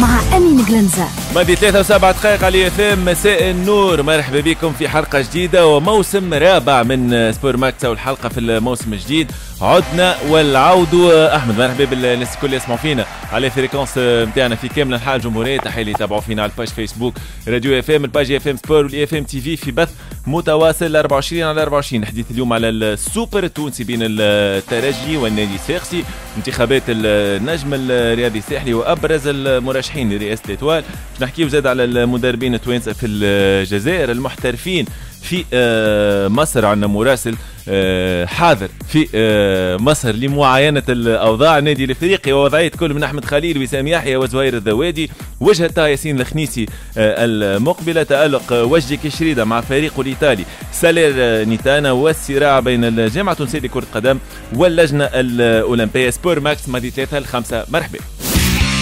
مع امين جلنزا مادي 3 وسبع دقائق على اف ام مساء النور مرحبا بكم في حلقه جديده وموسم رابع من سبور ماكس والحلقه في الموسم الجديد عدنا والعود احمد مرحبا بالناس الكل يسمعوا فينا على فريكونس نتاعنا في كامل انحاء الجمهوريه تحيه اللي يتابعوا فينا على الباج فيسبوك راديو اف ام الباج اف ام سبور اف ام تي في في بث متواصل 24 على 24 حديث اليوم على السوبر التونسي بين الترجي والنادي الساقسي انتخابات النجم الرياضي الساحلي وابرز المرشحين ناجحين لرئاسه الاتوال باش نحكيو زاد على المدربين التوانسه في الجزائر المحترفين في آه، مصر عندنا مراسل آه، حاضر في آه، مصر لمعاينة الأوضاع النادي الإفريقي ووضعية كل من أحمد خليل وسام يحيى وزهير الذوادي وجهة ياسين الخنيسي المقبلة تألق وجه كشريدة مع فريقه الإيطالي سالير نيتانا والصراع بين الجامعة التونسية لكرة القدم واللجنة الأولمبية سبور ماكس مادي 3 الخمسة مرحبا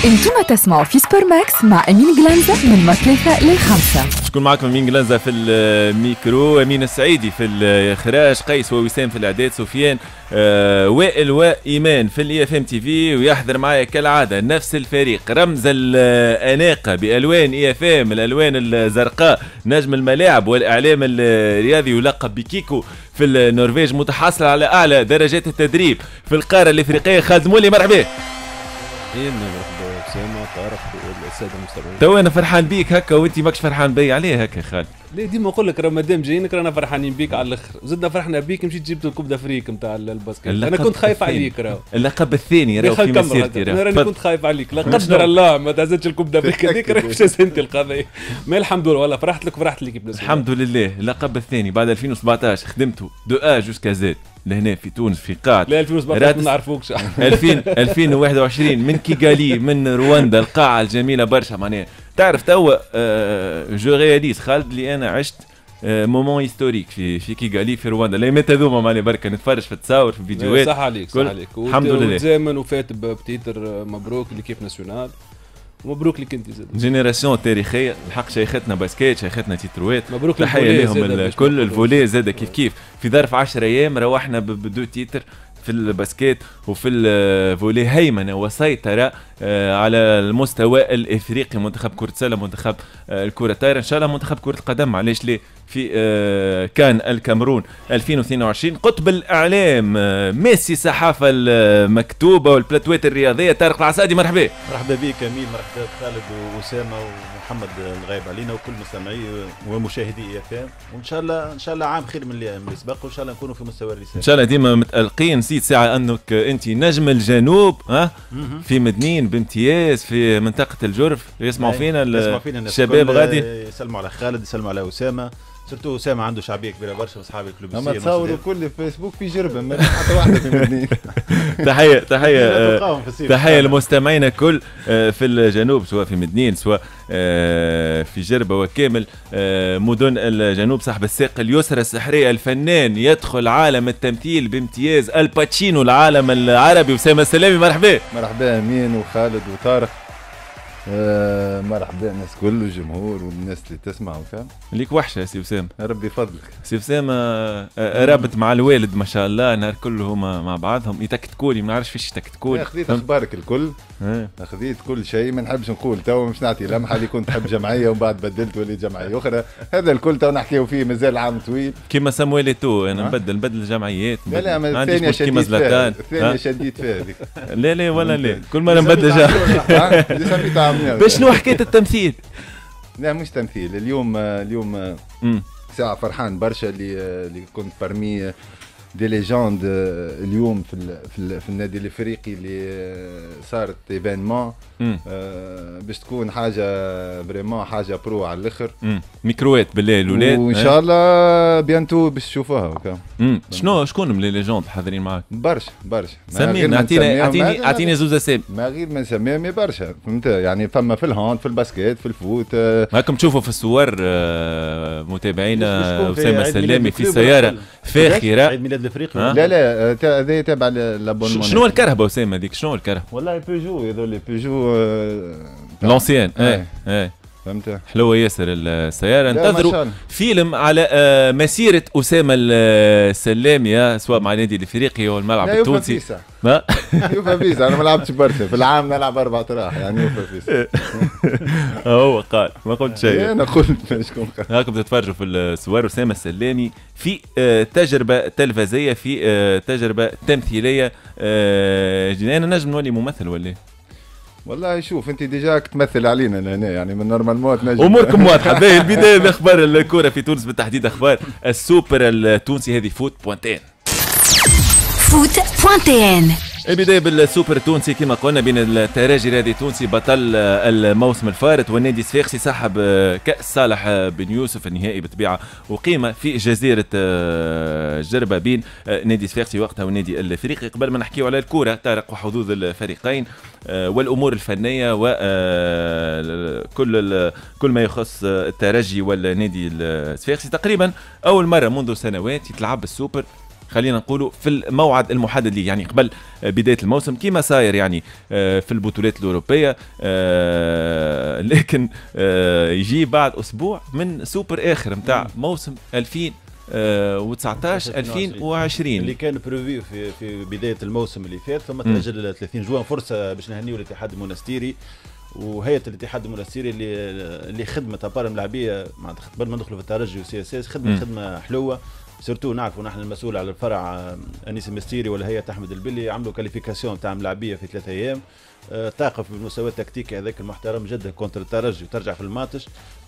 انتم تسمعوا في سبور ماكس مع امين جلانزا من الثلاثة للخمسة شكون معكم امين جلانزا في الميكرو امين السعيدي في الاخراج قيس ووسام في الاعداد سفيان آه وائل وايمان في الاي اف ام تي في ويحضر معايا كالعاده نفس الفريق رمز الاناقه بالوان اي اف ام الالوان الزرقاء نجم الملاعب والاعلام الرياضي يلقب بكيكو في النرويج متحصل على اعلى درجات التدريب في القاره الافريقيه خادمولي مرحبا اسامه تعرف الساده المستمعين تو انا فرحان بيك هكا وانت ماكش فرحان بي عليه هكا خال ليه ديما نقول لك راه مادام جايينك رانا فرحانين بيك على الاخر وزدنا فرحنا بيك مشيت جبت الكوب دافريك نتاع الباسكت انا كنت خايف عليك راه اللقب الثاني راه في مسيرتي انا راني كنت خايف عليك لا قدر الله ما تعزتش الكوب دافريك هذيك راه مش انت القضيه ما الحمد لله والله فرحت لك فرحت لك الحمد لله اللقب الثاني بعد 2017 خدمته دو ا جوسكا زد لهنا في تونس في قاع لا 2017 ما نعرفوكش 2000 2021 من كيغالي من رواندا القاعه الجميله برشا معناها تعرف توا أه جو رياليز خالد اللي انا عشت مومون آه، هيستوريك في في كيغالي في رواندا الايامات هذوما معناها برك نتفرج في التصاور في الفيديوهات صح عليك صح عليك الحمد لله وفات بتيتر مبروك ليكيب ناسيونال مبروك لك انت زاد جينيراسيون تاريخيه الحق شيختنا باسكيت شيختنا تيتروات مبروك تحيه لهم الكل الفولي زاد كيف كيف في ظرف 10 ايام روحنا بدو تيتر في الباسكيت وفي الفولي هيمنه وسيطره آه، على المستوى الافريقي منتخب كره السله منتخب آه، الكره الطايره ان شاء الله منتخب كره القدم علاش ليه في آه، كان الكامرون 2022 قطب الاعلام ميسي صحافه المكتوبه والبلاتوات الرياضيه طارق العسادي مرحبا مرحبا بك امين مرحبا خالد واسامه ومحمد الغايب علينا وكل مستمعي ومشاهدي اف وان شاء الله ان شاء الله عام خير من اللي سبق وان شاء الله نكونوا في مستوى الرساله ان شاء الله ديما متالقين نسيت ساعه انك انت نجم الجنوب ها في مدنين بامتياز في منطقه الجرف يسمعوا إيه، فينا الشباب غادي يسلموا على خالد يسلموا على اسامه سيرتو اسامه عنده شعبيه كبيره برشا واصحابي ياكلوا اما تصوروا كل في فيسبوك في جربه ما حتى واحده في مدنين تحيه تحيه آه، تحيه لمستمعينا الكل آه، في الجنوب سواء في مدنين سواء آه، في جربه وكامل مدن الجنوب صاحب الساق اليسرى السحريه الفنان يدخل عالم التمثيل بامتياز الباتشينو العالم العربي وسام السلامي مرحبا مرحبا امين وخالد وطارق آه، مرحبا الناس كل الجمهور والناس اللي تسمع وكان ليك وحشه يا سي وسام ربي يفضلك سي وسام آه، آه، رابط مع الوالد ما شاء الله نهار كله هما مع بعضهم يتكتكولي ما نعرفش فيش يتكتكولي خذيت اخبارك الكل خذيت كل شيء ما نحبش نقول تو مش نعطي لمحه اللي كنت تحب جمعيه ومن بعد بدلت وليت جمعيه اخرى هذا الكل تو نحكيو فيه مازال عام طويل كيما سامويل تو انا نبدل نبدل الجمعيات لا لا ما الثانيه شديد فيها الثانيه شديد فيها لا لا ولا لا كل مره نبدل جمعيه باش شنو حكايه التمثيل؟ لا مش تمثيل اليوم اليوم ساعه فرحان برشا اللي اللي كنت برمي دي ليجوند اليوم في الـ في, الـ في النادي الافريقي اللي صارت ايفينمون باش تكون حاجه فريمون حاجه برو على الاخر ميكروات hmm. بالله الاولاد وان إيه؟ شاء الله بيانتو باش تشوفوها hmm. شنو شكون من لي ليجوند حاضرين معاك؟ برشا برشا سمينا اعطيني اعطيني اعطيني زوز اسامي ما غير ما نسميهم برشا فهمت يعني فما في الهوند في الباسكيت في الفوت هاكم آه. تشوفوا في الصور آه، متابعينا اسامه السلامي في سياره فاخره الافريقي لا لا آه، هذا تابع لابونمون شنو الكرهبه اسامه هذيك شنو الكرهبه والله بيجو هذول بيجو لونسيان آه، ايه ايه فهمت حلوه ياسر السياره انتظروا فيلم على آه، مسيره اسامه السلامي آه، سواء مع النادي الافريقي او الملعب التونسي ما يوفا فيزا انا ما لعبتش برشا في العام نلعب اربع تراح يعني يوفا فيزا هو قال ما قلت شيء إيه، انا قلت شكون قال راكم تتفرجوا في الصور اسامه السلامي في آه، تجربه تلفزيه في تجربه تمثيليه جنان نجم نولي ممثل ولا إيه؟ والله شوف انت ديجا تمثل علينا هنا يعني من نورمال موات نجم اموركم واضحه باهي البدايه باخبار الكوره في تونس بالتحديد اخبار السوبر التونسي هذه فوت بوانتين فوت بوانتين البدايه بالسوبر التونسي كما قلنا بين التراجي الرياضي التونسي بطل الموسم الفارط والنادي الصفاقسي سحب كاس صالح بن يوسف النهائي بالطبيعه وقيمه في جزيره آه، جربه بين آه، نادي الصفاقسي وقتها والنادي الافريقي قبل ما نحكيو على الكوره طارق وحظوظ الفريقين آه، والامور الفنيه وكل كل ما يخص الترجي والنادي الصفاقسي تقريبا اول مره منذ سنوات يتلعب السوبر خلينا نقولوا في الموعد المحدد ليه يعني قبل آه، بدايه الموسم كما صاير يعني آه، في البطولات الاوروبيه آه، لكن يجي بعد اسبوع من سوبر اخر نتاع موسم 2000 2019 2020 اللي كان بروفي في في بدايه الموسم اللي فات ثم تاجل ل 30 جوان فرصه باش نهنيو الاتحاد المنستيري وهيئه الاتحاد المنستيري اللي اللي خدمت ابار ملعبيه معناتها قبل ما ندخلوا في الترجي والسي اس اس خدمت خدمه حلوه سيرتو نعرفوا نحن المسؤول على الفرع آه، انيس المستيري والهيئه احمد البلي عملوا كاليفيكاسيون تاع ملاعبيه في ثلاثة ايام تقف بالمستوى التكتيكي هذاك المحترم جدا كونتر الترجي وترجع في الماتش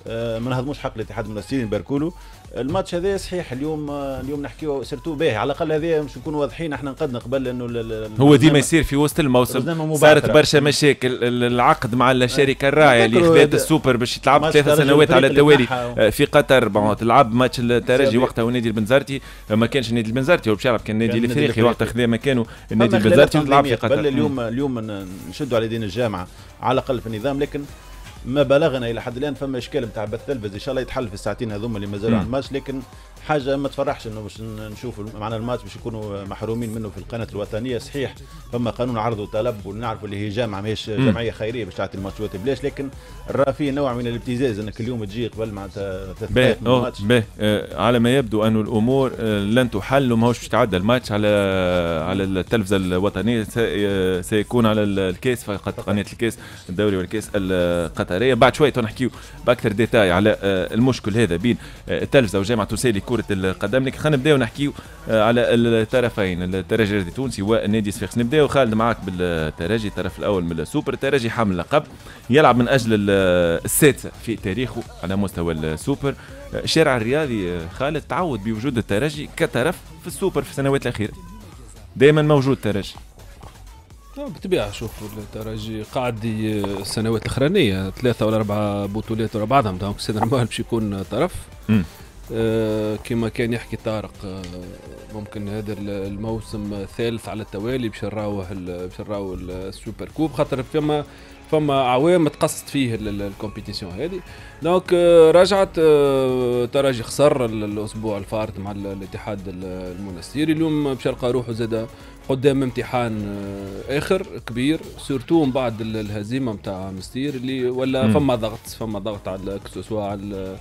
ما آه، نهضموش حق الاتحاد من السنين باركولو الماتش هذا صحيح اليوم آه، اليوم نحكيو سيرتو به على الاقل هذا مش نكون واضحين احنا نقدنا قبل انه هو ديما يصير في وسط الموسم صارت برشا مشاكل العقد مع الشركه الراعيه اللي خذات السوبر باش تلعب ثلاث سنوات على التوالي آه، في قطر بون تلعب ماتش الترجي وقتها ونادي البنزرتي ما كانش نادي البنزرتي هو باش يلعب كان النادي الافريقي وقتها خذا مكانه النادي البنزرتي وتلعب في قطر اليوم اليوم نشد يستندوا على دين الجامعه على الاقل في النظام لكن ما بلغنا الى حد الان فما اشكال نتاع بث تلفزي ان شاء الله يتحل في الساعتين هذوما اللي مازالوا على الماتش لكن حاجه ما تفرحش انه باش نشوف معنا الماتش باش يكونوا محرومين منه في القناه الوطنيه صحيح فما قانون عرض وطلب ونعرف اللي هي جامعه ماهيش جمعيه خيريه باش تعطي الماتشات بلاش لكن راه فيه نوع من الابتزاز انك اليوم تجي قبل مع تثبت الماتش آه على ما يبدو انه الامور آه، لن تحل وماهوش باش تعدى الماتش على على التلفزه الوطنيه آه، سيكون على الكاس فقط قناه الكاس الدوري والكاس القطريه بعد شويه نحكيو باكثر ديتاي على آه، المشكل هذا بين التلفزه وجامعه تونسيه كرة القدم لكن خلينا نبداو نحكيو آه، على الطرفين الترجي التونسي والنادي صفاقس نبداو خالد معاك بالترجي الطرف الاول من السوبر الترجي حامل لقب يلعب من اجل السادسه في تاريخه على مستوى السوبر آه، الشارع الرياضي آه، خالد تعود بوجود الترجي كطرف في السوبر في السنوات الاخيره دائما موجود الترجي بطبيعة شوف الترجي قاعد السنوات الأخرانية ثلاثة ولا أربعة بطولات ورا بعضهم دونك السنة الماهر باش يكون طرف آه، كما كان يحكي طارق آه، ممكن هذا الموسم ثالث على التوالي باش نراوه باش نراو السوبر كوب خاطر فما فما عوام تقصت فيه الكومبيتيسيون هذه دونك آه، رجعت تراجي خسر الاسبوع الفارط مع الاتحاد المنستيري اليوم باش يلقى روحه زاد قدام امتحان اخر كبير سورتو من بعد الهزيمه نتاع مستير اللي ولا فما ضغط فما ضغط على كسوسوا على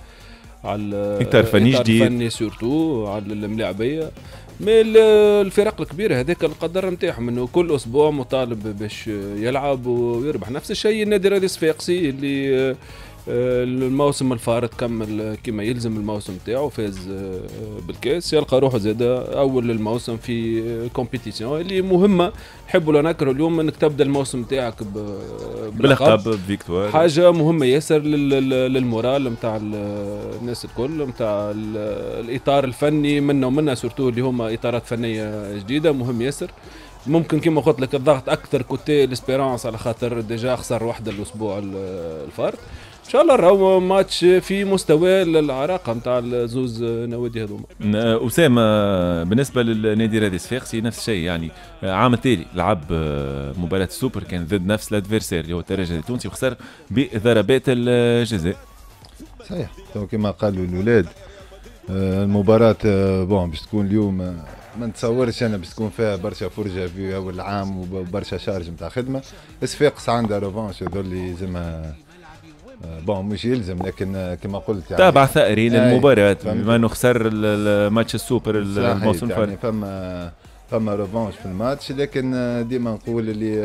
على الاطار الفني جديد الفني سورتو على الملاعبيه مي الفرق الكبيره هذاك القدر نتاعهم انه كل اسبوع مطالب باش يلعب ويربح نفس الشيء النادي الرئيس الصفاقسي اللي الموسم الفارط كمل كما يلزم الموسم تاعو فاز آه، بالكاس يلقى روحه زاد اول الموسم في كومبيتيسيون آه، اللي مهمه نحبوا ولا نكره اليوم انك تبدا الموسم تاعك آه، بلقب بفيكتوار حاجه مهمه ياسر للمورال نتاع الناس الكل نتاع الاطار الفني منا ومنا سورتو اللي هما اطارات فنيه جديده مهم ياسر ممكن كيما قلت لك الضغط اكثر كوتي ليسبيرونس على خاطر ديجا خسر واحده الاسبوع الفرد ان شاء الله راهو ماتش في مستوى العراقه نتاع الزوز نوادي هذوما اسامه بالنسبه للنادي رادي صفاقسي نفس الشيء يعني عام التالي لعب آه، مباراه السوبر كان ضد نفس الادفيرسير اللي هو الترجي التونسي وخسر بضربات الجزاء صحيح كما قالوا الاولاد آه، المباراه بون آه، باش تكون اليوم ما نتصورش انا باش تكون فيها برشا فرجه في اول عام وبرشا شارج نتاع خدمه صفاقس عندها روفانش هذول اللي يلزمها آه، بون مش يلزم لكن آه، كما قلت يعني تابع ثأري إيه، للمباراة بما انه خسر الماتش السوبر الموسم الفارغ يعني فما فما روفانش في الماتش لكن آه، ديما نقول اللي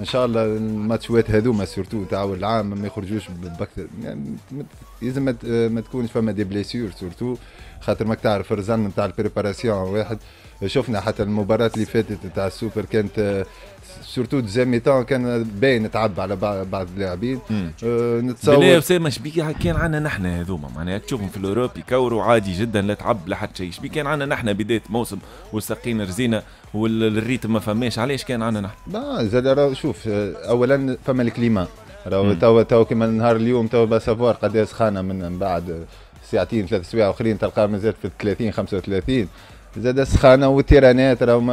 ان شاء الله الماتشات هذوما سورتو تاع العام ما يخرجوش باكثر يعني يلزم ما تكونش فما دي بليسيور سورتو خاطر ماك تعرف الرزن نتاع البريباراسيون واحد شفنا حتى المباراة اللي فاتت نتاع السوبر كانت سورتو دوزيام تان كان باين تعب على بعض اللاعبين أه نتصور بالله اسامه شبيك كان عندنا نحن هذوما معناها تشوفهم في الاوروب يكوروا عادي جدا لا تعب لا حتى شيء شبيك كان عندنا نحن بدايه موسم والساقين رزينه والريتم ما فماش علاش كان عندنا نحن زاد شوف اولا فما الكليما راهو توا توا كيما نهار اليوم توا بسافوار قد سخانه من بعد ساعتين ثلاث سوايع اخرين تلقاه مازال في 30 35 زاد سخانه والتيرانات راهو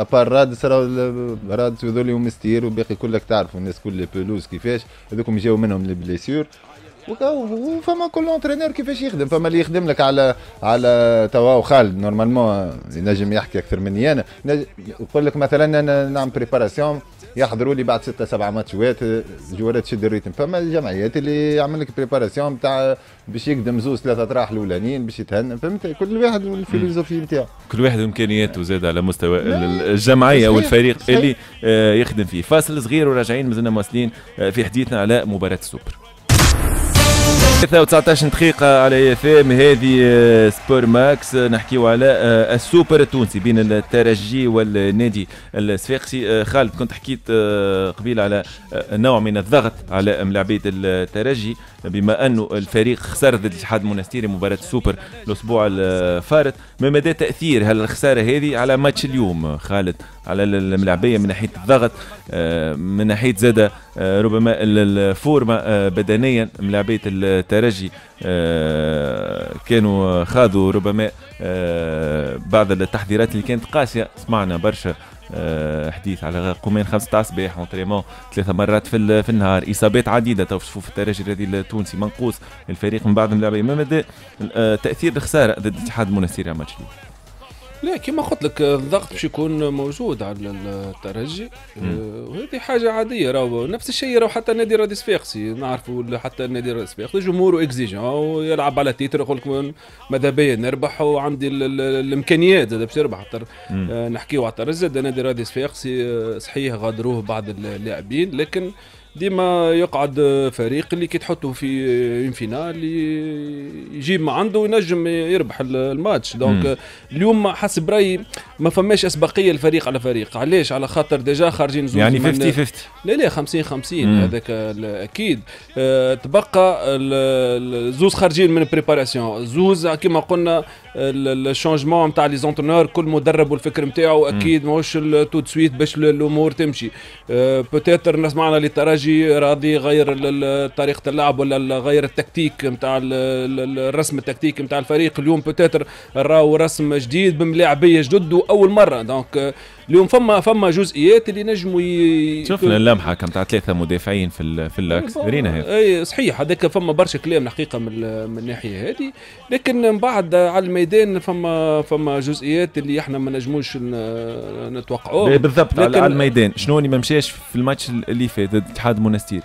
ابار رادس راهو رادس يوم ومستير وباقي كلك تعرفوا الناس كل بلوز كيفاش هذوكم جاو منهم لي بليسيور وفما كل اونترينور كيفاش يخدم فما اللي يخدم لك على على توا خالد نورمالمون ينجم يحكي اكثر مني انا يقول لك مثلا انا نعمل بريباراسيون يحضروا لي بعد ستة سبعة ماتشات جوارات تشد الريتم فما الجمعيات اللي يعمل لك بريباراسيون بتاع باش يقدم زوز ثلاثة طراح الأولانيين باش يتهنى فهمت كل واحد والفيلوزوفي نتاعو كل واحد إمكانياته زاد على مستوى الجمعية والفريق اللي آه، يخدم فيه فاصل صغير وراجعين مازلنا مواصلين آه، في حديثنا على مباراة السوبر 19 دقيقة على اف ام هذه آه، سبور ماكس آه، نحكيو على آه، السوبر التونسي بين الترجي والنادي الصفاقسي خالد كنت حكيت قبيل على نوع من الضغط على ملاعبي الترجي بما انه الفريق خسر ضد الاتحاد المونستيري مباراه السوبر الاسبوع الفارط ما مدى تاثير هالخساره هذه على ماتش اليوم خالد على الملعبيه من ناحيه الضغط آه، من ناحيه زادة آه، ربما الفورمه آه، بدنيا ملاعبيه الترجي كانوا خاضوا ربما بعض التحضيرات اللي كانت قاسيه سمعنا برشا آه، حديث على قومين خمسة تاع صباح اونتريمون ثلاثه مرات في, في النهار اصابات عديده تو صفوف الترجي الرياضي التونسي منقوص الفريق من بعد ما مدى آه، تأثير الخساره ضد الاتحاد المنسير ماتش لا كيما قلت لك الضغط باش يكون موجود على الترجي آه، وهذه حاجه عاديه راهو نفس الشيء راهو حتى نادي رادي سفيقسي نعرفوا حتى نادي رادي سفيقسي جمهوره اكزيجون ويلعب على تيتر يقول لك ماذا بيا نربح وعندي الامكانيات باش نربح آه، نحكيو على الترجي نادي رادي سفيقسي صحيح غادروه بعض اللاعبين لكن ديما يقعد فريق اللي كي تحطه في اون فينال يجيب ما عنده وينجم يربح الماتش دونك اليوم حسب رايي ما فماش اسبقيه الفريق على فريق علاش على خاطر ديجا خارجين زوج يعني 50 50 لا لا 50 50 هذاك اكيد أه تبقى زوز خارجين من بريباراسيون زوز كما قلنا الشونجمون نتاع لي زونترونور كل مدرب والفكر نتاعو اكيد ماهوش تو سويت باش الامور تمشي أه بوتيتر نسمعنا اللي الانتاجي راضي غير طريقه اللعب ولا غير التكتيك نتاع الرسم التكتيكي نتاع الفريق اليوم بوتيتر راهو رسم جديد بملاعبيه جدد واول مره دونك اليوم فما فما جزئيات اللي نجموا ي... شفنا اللمحه كم تاع ثلاثه مدافعين في في اللاكس رينا هذا اي صحيح هذاك فما برشا كلام الحقيقه من من الناحيه هذه لكن من بعد على الميدان فما فما جزئيات اللي احنا ما نجموش نتوقعوها إيه، بالضبط على الميدان شنو اللي ما مشاش في الماتش اللي فات ضد اتحاد منستير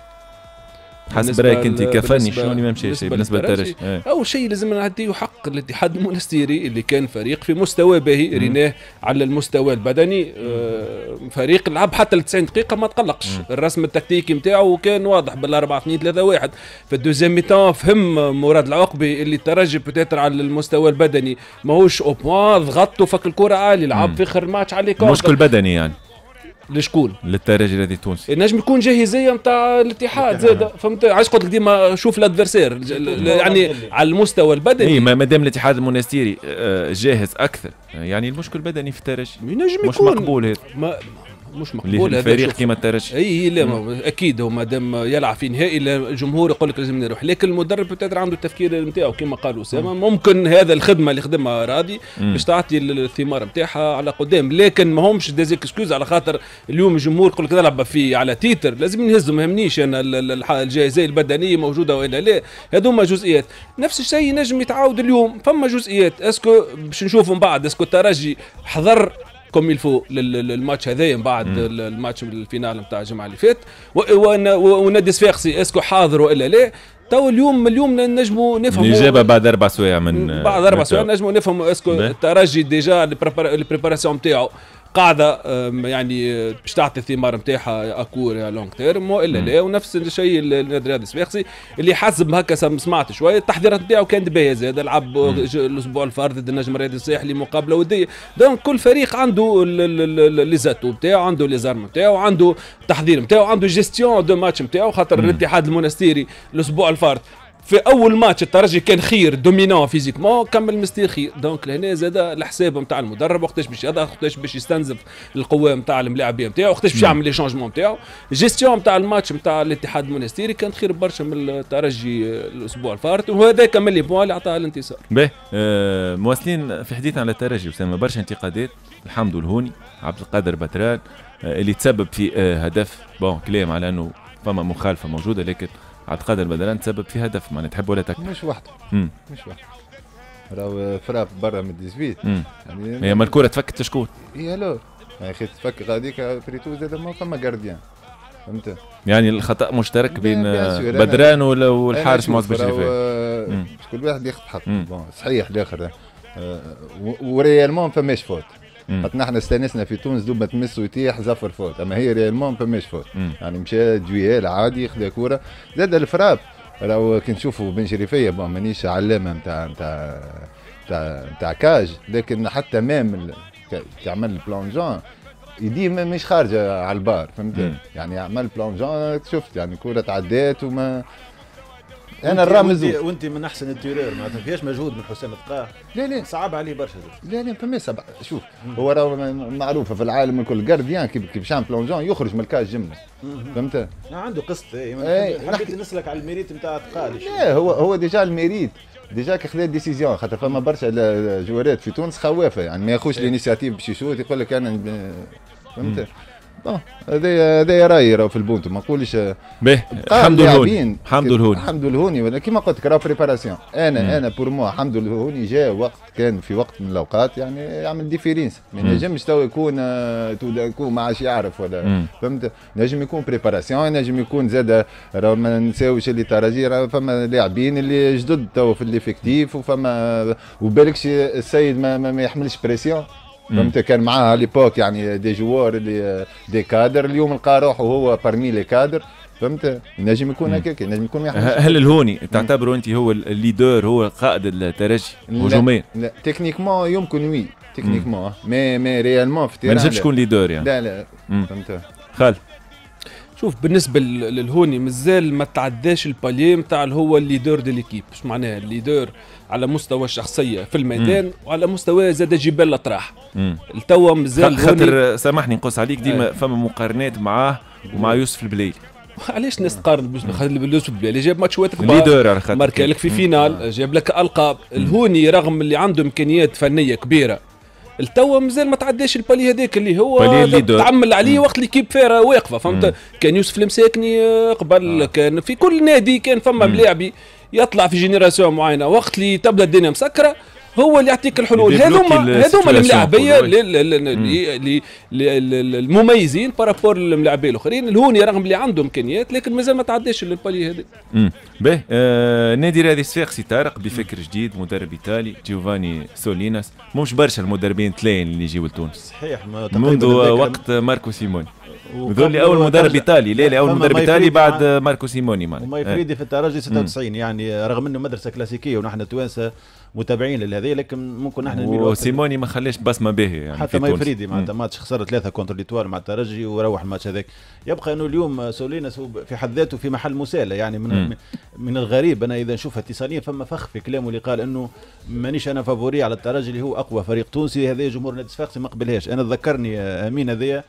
حسب رايك انت كفني شلون ما مشى شيء بالنسبه للترجي ايه. اول شيء لازم نعطيه حق الاتحاد المنستيري اللي كان فريق في مستوى باهي ريناه على المستوى البدني آه، فريق لعب حتى ل 90 دقيقه ما تقلقش الرسم التكتيكي نتاعو كان واضح بال 4 2 3 1 في الدوزيام ميتان فهم مراد العقبي اللي الترجي بوتيتر على المستوى البدني ماهوش او بوان ضغط وفك الكره عالي لعب في اخر الماتش على كورة مشكل بدني يعني لشكون؟ للترجي الذي التونسي نجم يكون جاهزيه نتاع الاتحاد زاد فهمت علاش قلت ديما شوف الادفيرسير يعني على المستوى البدني اي ما دام الاتحاد المونستيري آه، جاهز اكثر يعني المشكل البدني في الترجي ينجم يكون مش مقبول هذا مش مقبول الفريق كيما الترجي اي لا اكيد هو مادام يلعب في نهائي الجمهور يقول لك لازم نروح لكن المدرب بتقدر عنده التفكير نتاعو كيما قال اسامه ممكن هذا الخدمه اللي خدمها رادي باش تعطي الثمار نتاعها على قدام لكن ما همش ديزيكسكوز على خاطر اليوم الجمهور يقول لك نلعب في على تيتر لازم نهز ما يهمنيش انا الجائزه البدنيه موجوده والا لا هذوما جزئيات نفس الشيء نجم يتعاود اليوم فما جزئيات اسكو باش نشوفوا من بعد اسكو الترجي حضر كوم الفو للماتش هذايا من بعد الماتش الفينال نتاع الجمعه اللي فات ونادي صفاقسي اسكو حاضر والا لا تو اليوم اليوم نجموا نفهموا الاجابه بعد اربع سوايع من بعد اربع سوايع نجموا نفهموا اسكو الترجي ديجا البريباراسيون نتاعو قاعده يعني باش آه، تعطي الثمار نتاعها اكور لونغ تيرم والا لا ونفس الشيء النادي الرياضي السباقسي اللي حسب هكا سمعت شويه التحضيرات نتاعو كانت باهيه زاد لعب الاسبوع الفرد ضد النجم الرياضي الساحلي مقابله وديه دونك كل فريق عنده لي زاتو نتاعو عنده لي زارم نتاعو عنده التحضير نتاعو عنده جيستيون دو ماتش نتاعو خاطر الاتحاد المنستيري الاسبوع الفرد في اول ماتش الترجي كان خير دومينون فيزيكمون كمل مستي خير دونك لهنا زاد الحساب نتاع المدرب وقتاش باش يضغط وقتاش باش يستنزف القوه نتاع الملاعبيه نتاعو وقتاش باش يعمل لي شونجمون نتاعو جيستيون نتاع الماتش نتاع الاتحاد المونستيري كان خير برشا من الترجي الاسبوع الفارط وهذا كمل لي بوان اللي عطاها الانتصار. باهي أه مواصلين في حديثنا على الترجي وسام برشا انتقادات الحمد الهوني عبد القادر بتران آه، اللي تسبب في آه، هدف بون كلام على انه فما مخالفه موجوده لكن عتقاد بدران تسبب في هدف ما تحب ولا تكره مش وحده مش وحده راهو فراب برا من 18 يعني هي ما الكره تفكت شكون؟ هي لو يا يعني اخي تفك هذيك بريتو زاد ما فما جارديان فهمت يعني الخطا مشترك بين بدران والحارس معز بشريفي آه، كل واحد ياخذ حق صحيح الاخر آه، وريالمون فماش فوت خاطر نحن استانسنا في تونس دوب ما تمس ويطيح زفر فوت اما هي ريالمون ما فماش فوت يعني مشى دويال عادي خذا كوره زاد الفراب راهو كي نشوفوا بن شريفيه بون مانيش علامه نتاع نتاع نتاع نتاع كاج لكن حتى مام عمل بلونجون يديه مش خارجه على البار فهمت يعني عمل بلونجون شفت يعني كوره تعدات وما انا الرامز وانت من احسن التيرير معناتها ما فيهاش مجهود من حسام الثقه لا لا صعب عليه برشا لا لا فما صعب شوف هو راه معروفه في العالم الكل جارديان كيف كيف شام بلونجون يخرج من الكاس جمله فهمت عنده قصه إيه، إيه، حبيت نسلك على الميريت نتاع الثقه لا هو هو ديجا الميريت ديجا كي خذا ديسيزيون خاطر فما برشا جوارات في تونس خوافه يعني ما ياخذش إيه. الانيسياتيف باش يشوت يقول لك انا فهمت هذا آه، هذايا رايي راه في البونتو ما نقولش باه حمد الهوني حمد الهوني حمد الهوني ولا كيما قلت لك راه بريباراسيون انا مم. انا بور مو حمد الهوني جاء وقت كان في وقت من الاوقات يعني يعمل ديفيرينس ما نجمش تو يكون تو دانكو ما عادش يعرف ولا فهمت نجم يكون بريباراسيون نجم يكون زاد راه ما نساوش اللي تراجي راه فما لاعبين اللي جدد تو في الافكتيف وفما وبالك السيد ما, ما يحملش بريسيون فهمت كان معاه ليبوك يعني دي جوار اللي دي كادر اليوم لقى روحه هو برمي لي كادر فهمت ينجم يكون هكاك ينجم يكون هل الهوني تعتبره انت هو الليدر هو قائد الترجي هجوميا لا, لا. تكنيكمون يمكن وي تكنيكمون مي مي ريالمون في ما نجمش تكون ليدر يعني لا لا فهمت خالد شوف بالنسبه للهوني مازال ما تعداش الباليه نتاع اللي هو الليدر دي ليكيب اش معناها الليدر على مستوى الشخصيه في الميدان مم. وعلى مستوى زاد جبال الاطراح التوا مازال خاطر سامحني نقص عليك ديما آه. فما مقارنات معاه ومع يوسف البليلي علاش الناس تقارن باليوسف اللي جاب ماتشوات كبار ليدر ماركا لك في فينال آه. جاب لك القاب الهوني رغم اللي عنده امكانيات فنيه كبيره التوا مازال ما تعداش البالي هذاك اللي هو تعمل عليه وقت كيب فيرا واقفه فهمت كان يوسف المساكني آه، قبل آه. كان في كل نادي كان فما ملاعبي يطلع في جينيراسيون معينه وقت اللي تبدا الدنيا مسكره هو اللي يعطيك الحلول هذوما هذوما الملاعبيه المميزين بارابور الملاعبيه الاخرين الهوني رغم اللي عنده امكانيات لكن مازال ما تعداش البالي هذا باهي نادي رياضي سي طارق بفكر جديد مدرب ايطالي جيوفاني سوليناس مش برشا المدربين تلاين اللي يجيو لتونس صحيح منذ وقت ماركو سيموني بيقول لي اول مدرب ايطالي ليه لي اول مدرب ايطالي بعد يعني. ماركو سيموني معناها وما يفريدي إيه. في الترجي 96 يعني رغم انه مدرسه كلاسيكيه ونحن توانسه متابعين لهذه لكن ممكن نحن نميلوا وسيموني ما خلاش بصمه به يعني حتى ما يفريدي معناتها ماتش خسر ثلاثه كونتر ليتوار مع الترجي وروح الماتش هذاك يبقى انه اليوم سولينس في حد ذاته في محل مساله يعني من مم. من الغريب انا اذا نشوفها اتصاليا فما فخ في كلامه اللي قال انه مانيش انا فافوري على الترجي اللي هو اقوى فريق تونسي هذا جمهور نادي الصفاقسي ما قبلهاش انا تذكرني آه، امين هذايا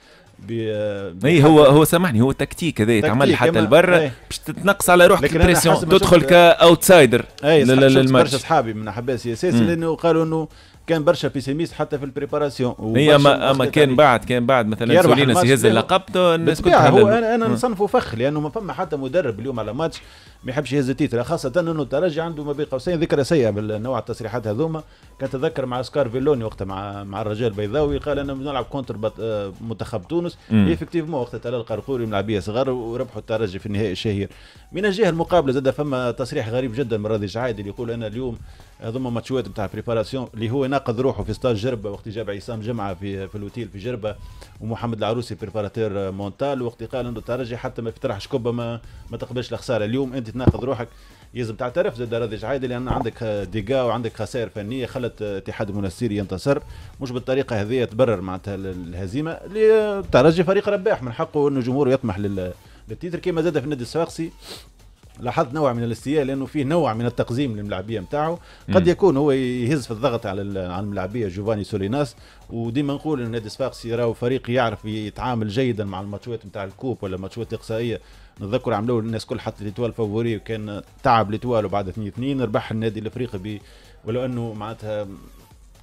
اي هو هو سامحني هو تكتيك هذا يتعمل حتى لبرا إيه. باش تتنقص على روحك البريسيون تدخل كاوتسايدر إيه، للماتش برشا اصحابي من احباء سياسيين لانه قالوا انه كان برشا بيسيميست حتى في البريباراسيون هي إيه، اما اما كان بعد كان بعد مثلا سولينا يهز اللقب الناس كلها هو انا انا نصنفه فخ لانه ما فما حتى مدرب اليوم على ماتش ما يحبش يهز التيتر خاصه انه الترجي عنده ما بين قوسين ذكرى سيئه بالنوع التصريحات هذوما كان تذكر مع سكار فيلوني وقتها مع مع الرجال البيضاوي قال انا نلعب كونتر بط... آه، منتخب تونس ايفيكتيفمون وقتها تلا القرقوري ملعبيه صغار وربحوا الترجي في النهائي الشهير من الجهه المقابله زاد فما تصريح غريب جدا من راضي شعايدي اللي يقول انا اليوم هذوما ماتشوات نتاع بريباراسيون اللي هو ناقض روحه في ستاج جربه وقت جاب عصام جمعه في في الوتيل في جربه ومحمد العروسي بريباراتير مونتال وقت قال انه الترجي حتى ما يفترحش كوبا ما, ما تقبلش الخساره اليوم انت ناخذ روحك يلزم تعترف زاد راضي عادي لان عندك ديغا وعندك خسائر فنيه خلت اتحاد المنستيري ينتصر مش بالطريقه هذه تبرر معناتها الهزيمه لترجي فريق رباح من حقه انه جمهوره يطمح التيتر كما زاد في النادي الصفاقسي لاحظت نوع من الاستياء لانه فيه نوع من التقزيم للملاعبيه نتاعو قد يكون هو يهز في الضغط على على الملاعبيه جوفاني سوليناس وديما نقول ان النادي الصفاقسي راهو فريق يعرف يتعامل جيدا مع الماتشات نتاع الكوب ولا الماتشات الاقصائيه نتذكر عملوا الناس كل حتى ليتوال فافوري وكان تعب ليتوال وبعد 2 2 ربح النادي الافريقي بي ولو انه معناتها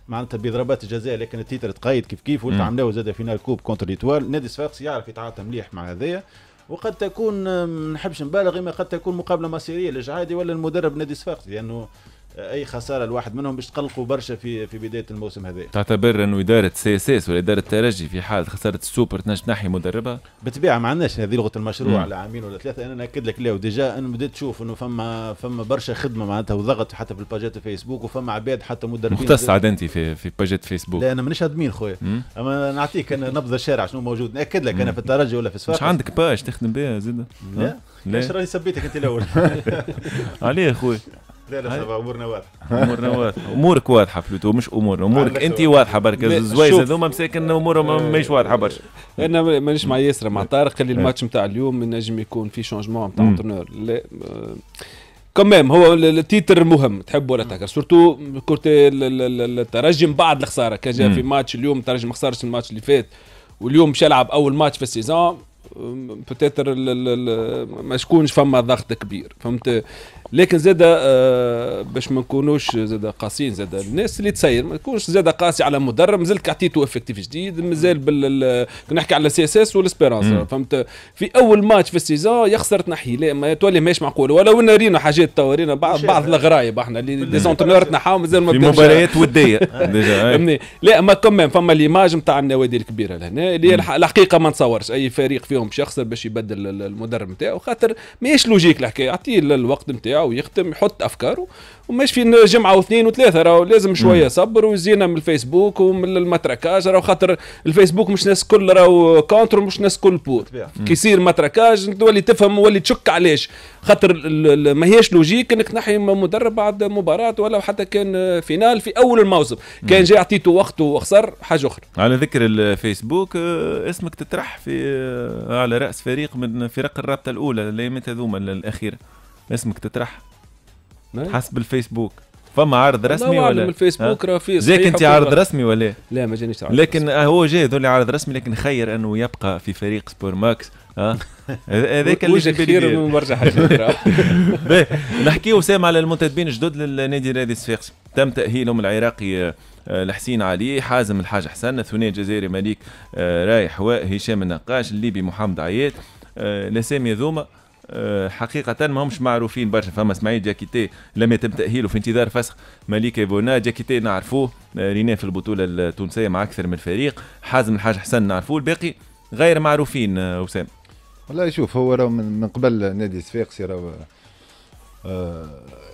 معناتها بضربات الجزاء لكن التيتر تقيد كيف كيف وانت عملوا زاد فينال كوب كونتر ليتوال نادي صفاقس يعرف يتعاطى مليح مع هذايا وقد تكون ما نحبش نبالغ اما قد تكون مقابله مصيريه للجعادي ولا المدرب نادي صفاقس لانه يعني اي خساره لواحد منهم باش تقلقوا برشا في في بدايه الموسم هذا تعتبر انه اداره سي اس اس ولا اداره الترجي في حال خساره السوبر تنجم تنحي مدربها بالطبيعه ما عندناش هذه لغه المشروع لعامين ولا ثلاثه انا ناكد لك لا وديجا انه بديت تشوف انه فما فما برشا خدمه معناتها وضغط حتى في الباجات الفيسبوك وفما عباد حتى مدربين مختص عاد انت في في باجات فيسبوك لا انا مانيش ادمين خويا اما نعطيك انا نبذه الشارع شنو موجود ناكد لك انا في الترجي ولا في الصفاقس مش عندك باج تخدم بها زيد لا ليش راني سبيتك انت الاول عليه خويا لا لا امورنا واضحه امورنا واضحه امورك واضحه بلوتو مش امورنا امورك انت واضحه برك الزوايز هذوما مساكن امورهم إيه. ماهيش واضحه برشا انا مانيش مع ياسر مع طارق اللي إيه. الماتش نتاع اليوم نجم يكون في شونجمون نتاع انترنور لا كمام آه، هو التيتر مهم تحب ولا تكره سورتو كورتي الترجي من بعد الخساره كان جا في ماتش اليوم الترجي ما خسرش الماتش اللي فات واليوم مش يلعب اول ماتش في السيزون بتاتر آه، ما شكونش فما ضغط كبير فهمت لكن زاد آه، باش ما نكونوش زاد قاسيين زاد الناس اللي تسير ما تكونش زاد قاسي على مدرب مازال عطيته افكتيف جديد مازال بال نحكي على سي اس اس والاسبيرانس فهمت في اول ماتش في السيزون يخسر تنحي لا ما تولي ماهيش معقول ولو ان رينا حاجات تو رينا بعض بعض الغرايب احنا اللي دي سونتونور تنحاو مازال ما في مباريات وديه آه. لا ما كمان فما ليماج نتاع النوادي الكبيره لهنا اللي هي الحقيقه ما نتصورش اي فريق فيهم باش يخسر باش يبدل المدرب نتاعو خاطر ماهيش لوجيك الحكايه اعطيه الوقت نتاعو راهو يخدم يحط افكاره وماشي في جمعه واثنين وثلاثه راهو لازم شويه صبر ويزينا من الفيسبوك ومن المتركاج راهو خاطر الفيسبوك مش ناس كل راهو كونتر مش ناس كل بور كي يصير متركاج تولي تفهم ولي تشك علاش خاطر ما هيش لوجيك انك تنحي مدرب بعد مباراه ولا حتى كان فينال في اول الموسم كان جاي اعطيته وقته وخسر حاجه اخرى على ذكر الفيسبوك آه، اسمك تطرح في آه، على راس فريق من فرق الرابطه الاولى الايامات هذوما الاخيره اسمك تطرح حسب الفيسبوك فما عرض رسمي ولا من الفيسبوك راه في جاك انت عرض رسمي ولا لا ما جانيش عرض لكن رسمي. هو جاي هذول عرض رسمي لكن خير انه يبقى في فريق سبور ماكس هذاك اللي وجه خير ما برجع نحكي وسام على المنتدبين الجدد للنادي الرياضي الصفاقسي تم تاهيلهم العراقي الحسين آه، علي حازم الحاج حسن الثنائي الجزائري مليك آه، رايح وهشام النقاش الليبي محمد عياد الاسامي آه، ذوما آه، حقيقة ما همش معروفين برشا فما اسماعيل جاكيتي لم يتم تأهيله في انتظار فسخ مليك بونا جاكيتي نعرفوه آه، ريناه في البطولة التونسية مع أكثر من فريق حازم الحاج حسن نعرفوه الباقي غير معروفين آه، وسام والله شوف هو راه من قبل نادي صفاقسي راه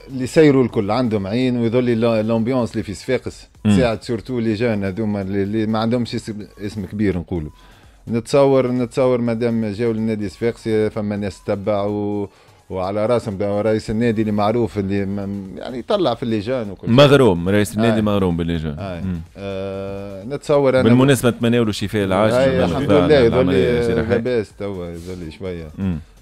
اللي سيروا الكل عندهم عين ويظل الامبيونس اللي في صفاقس ساعد سورتو لي جان هذوما اللي ما عندهمش اسم كبير نقولوا نتصور نتصور مادام جاو للنادي الصفاقسي فما ناس تبعوا وعلى راسهم رئيس النادي اللي معروف اللي يعني طلع في اللجان وكل مغروم رئيس النادي آه. مغروم باللجان آه. آه. نتصور انا بالمناسبه له شفاء العاجل آه. الحمد لله يظل لاباس توا يظل شويه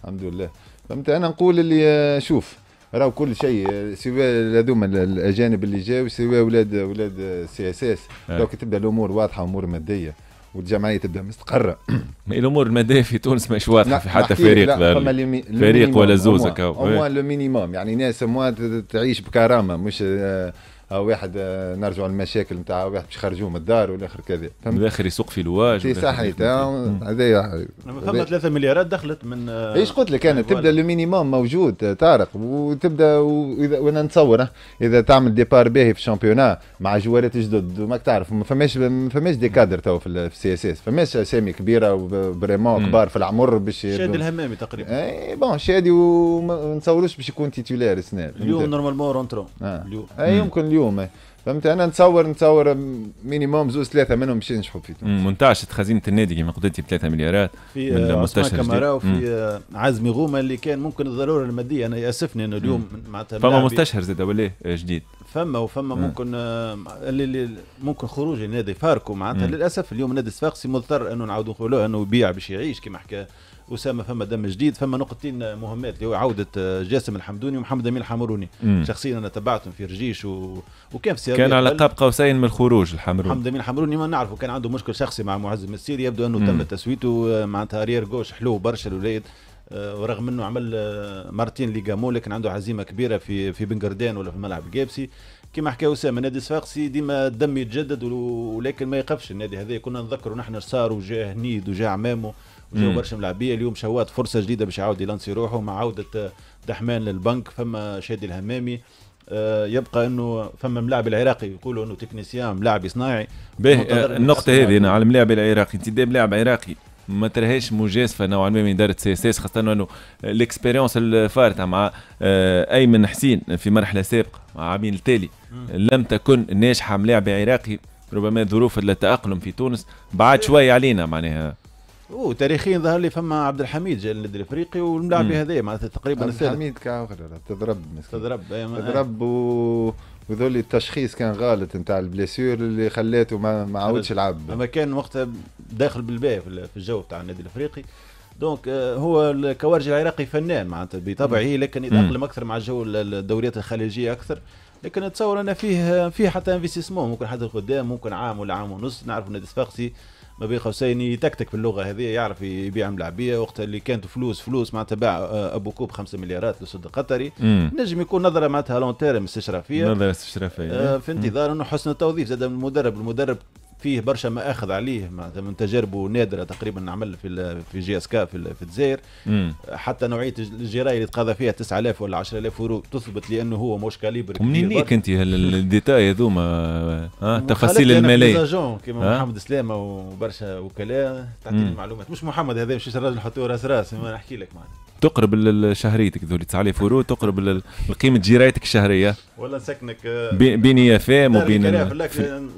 الحمد لله فهمت انا نقول اللي آه، شوف راهو كل شيء آه، سواء هذوما الاجانب اللي جاوا سواء اولاد اولاد آه، سي اس اس لو تبدا الامور واضحه امور ماديه والجمعيه تبدا مستقره الامور الماديه في تونس مش واضحه حتى فريق فريق ولا زوز هكا لو مينيموم يعني ناس تعيش بكرامه مش آه آه، واحد آه، نرجعوا للمشاكل نتاع واحد باش يخرجوه من الدار ولا اخر كذا الاخر يسوق في الواج إيه، آه، في صحيت هذايا فما 3 مليارات دخلت من ايش قلت لك انا تبدا لو مينيموم موجود طارق وتبدا وانا نتصور اذا تعمل ديبار باهي في الشامبيونا مع جوارات جدد وماك تعرف ما فماش ما فماش دي كادر تو في السي اس اس فماش اسامي كبيره وبريمون كبار في العمر باش شادي الهمامي تقريبا اي بون شادي وما نتصوروش باش يكون تيتولار السنه اليوم نورمالمون رونترون اليوم اي يمكن اليوم فهمت انا نتصور نتصور مينيموم زوز ثلاثه منهم باش ينجحوا في تونس منتعشة خزينه النادي كما قلت ب 3 مليارات في مستشفى المستشفى كمارا وفي عزمي غوما اللي كان ممكن الضروره الماديه انا ياسفني انه اليوم معناتها فما مستشهر زاد ولا جديد فما وفما مم. ممكن آه، اللي ممكن خروج النادي فاركو معناتها للاسف اليوم نادي الصفاقسي مضطر انه نعاودوا نقولوا انه يبيع باش يعيش كما حكى اسامه فما دم جديد فما نقطتين آه، مهمات اللي هو عوده آه، جاسم الحمدوني ومحمد امين الحمروني شخصيا انا تبعتهم في رجيش و... وكان في كان على قاب قوسين من الخروج الحمروني محمد امين الحمروني ما نعرفه كان عنده مشكل شخصي مع معز المسيري يبدو انه تم تسويته آه، معناتها اريير جوش حلو برشا الولايد ورغم انه عمل مارتين ليغامو لكن عنده عزيمه كبيره في في بنجردان ولا في الملعب الجابسي كما حكى اسامه نادي الصفاقسي ديما الدم يتجدد ولكن ما يقفش النادي هذا كنا نذكروا نحن صار وجاه هنيد وجاه عمامه وجاو برشا ملاعبيه اليوم شوات فرصه جديده باش يعاود يلانسي روحه مع عوده دحمان للبنك فما شادي الهمامي آه، يبقى انه فما ملاعب العراقي يقولوا انه تكنيسيان ملاعب صناعي به آه، النقطه هذه انا نعم، على الملاعب العراقي انتداب لاعب عراقي ما ترهاش مجازفه نوعا ما من اداره سي اس اس خاصه انه الاكسبيريونس الفارته مع آه، ايمن حسين في مرحله سابقه مع عامين التالي لم تكن ناجحه ملاعب عراقي ربما ظروف التاقلم في تونس بعد شويه علينا معناها او تاريخيا ظهر لي فما عبد الحميد جا للنادي الافريقي والملاعب هذايا معناتها تقريبا عبد الحميد تضرب مسكين تضرب إيه، تضرب و... وذول التشخيص كان غلط نتاع البليسيور اللي خلاته ما, ما عاودش يلعب اما كان وقتها داخل بالباء في الجو تاع النادي الافريقي دونك آه، هو الكوارجي العراقي فنان معناتها بطبعه لكن يتاقلم اكثر مع جو الدوريات الخليجيه اكثر لكن نتصور انا فيه فيه حتى انفستيسمون ممكن حد قدام ممكن عام ولا عام ونص نعرف النادي الصفاقسي ما بين قوسين يتكتك في اللغه هذه يعرف يبيع ملعبيه وقت اللي كانت فلوس فلوس معناتها باع آه، ابو كوب 5 مليارات لسد قطري نجم يكون نظره معناتها لون تيرم استشرافيه نظره استشرافيه آه، في انتظار انه حسن التوظيف زاد من المدرب المدرب فيه برشا ما اخذ عليه من تجاربه نادره تقريبا نعمل في في جي اس كا في, في الجزائر حتى نوعيه الجرايه اللي تقاضى فيها 9000 ولا 10000 يورو تثبت لانه هو مش كاليبر منين ليك انت الديتاي هذوما ها تفاصيل الماليه كيما محمد سلامه وبرشا وكلاء تعطيني المعلومات مش محمد هذا مش الراجل حطوه راس راس ما نحكي لك معناتها تقرب لشهريتك ذولي 9000 يورو تقرب لقيمه جيرايتك الشهريه ولا نسكنك بين آه، يافام وبين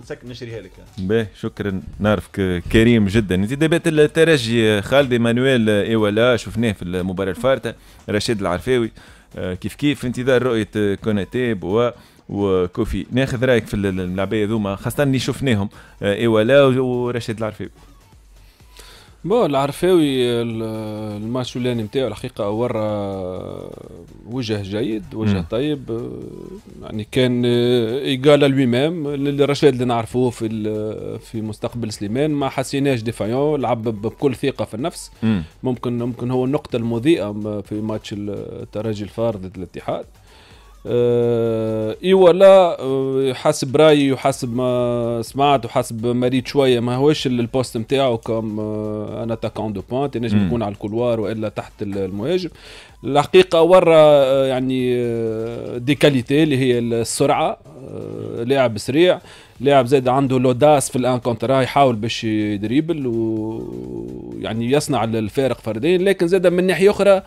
نسكن نشريها لك به شكرا نعرفك كريم جدا انتدابات الترجي خالد مانويل ولا شفناه في المباراه الفارتة رشيد العرفاوي آه، كيف كيف في انتظار رؤيه كوناتي بوا وكوفي ناخذ رايك في اللعبيه ذوما خاصه اللي شفناهم آه، ايولا ورشيد العرفاوي بون العرفاوي الماتش الاولاني نتاعو الحقيقه ورى وجه جيد وجه طيب يعني كان ايجالا لوي ميم الرشاد اللي نعرفوه في في مستقبل سليمان ما حسيناش ديفايون لعب بكل ثقه في النفس ممكن ممكن هو النقطه المضيئه في ماتش الترجي الفار ضد الاتحاد آه، اي ولا آه، حسب رايي وحسب ما سمعت وحسب ما ريت شويه ما هوش البوست نتاعو كم آه، انا تاكون دو بوانت ينجم يكون على الكولوار والا تحت المهاجم الحقيقه ورا يعني دي كاليتي اللي هي السرعه لاعب سريع لاعب زاد عنده لوداس في الان كونترا يحاول باش يدريبل ويعني يصنع الفارق فردين لكن زاد من ناحيه اخرى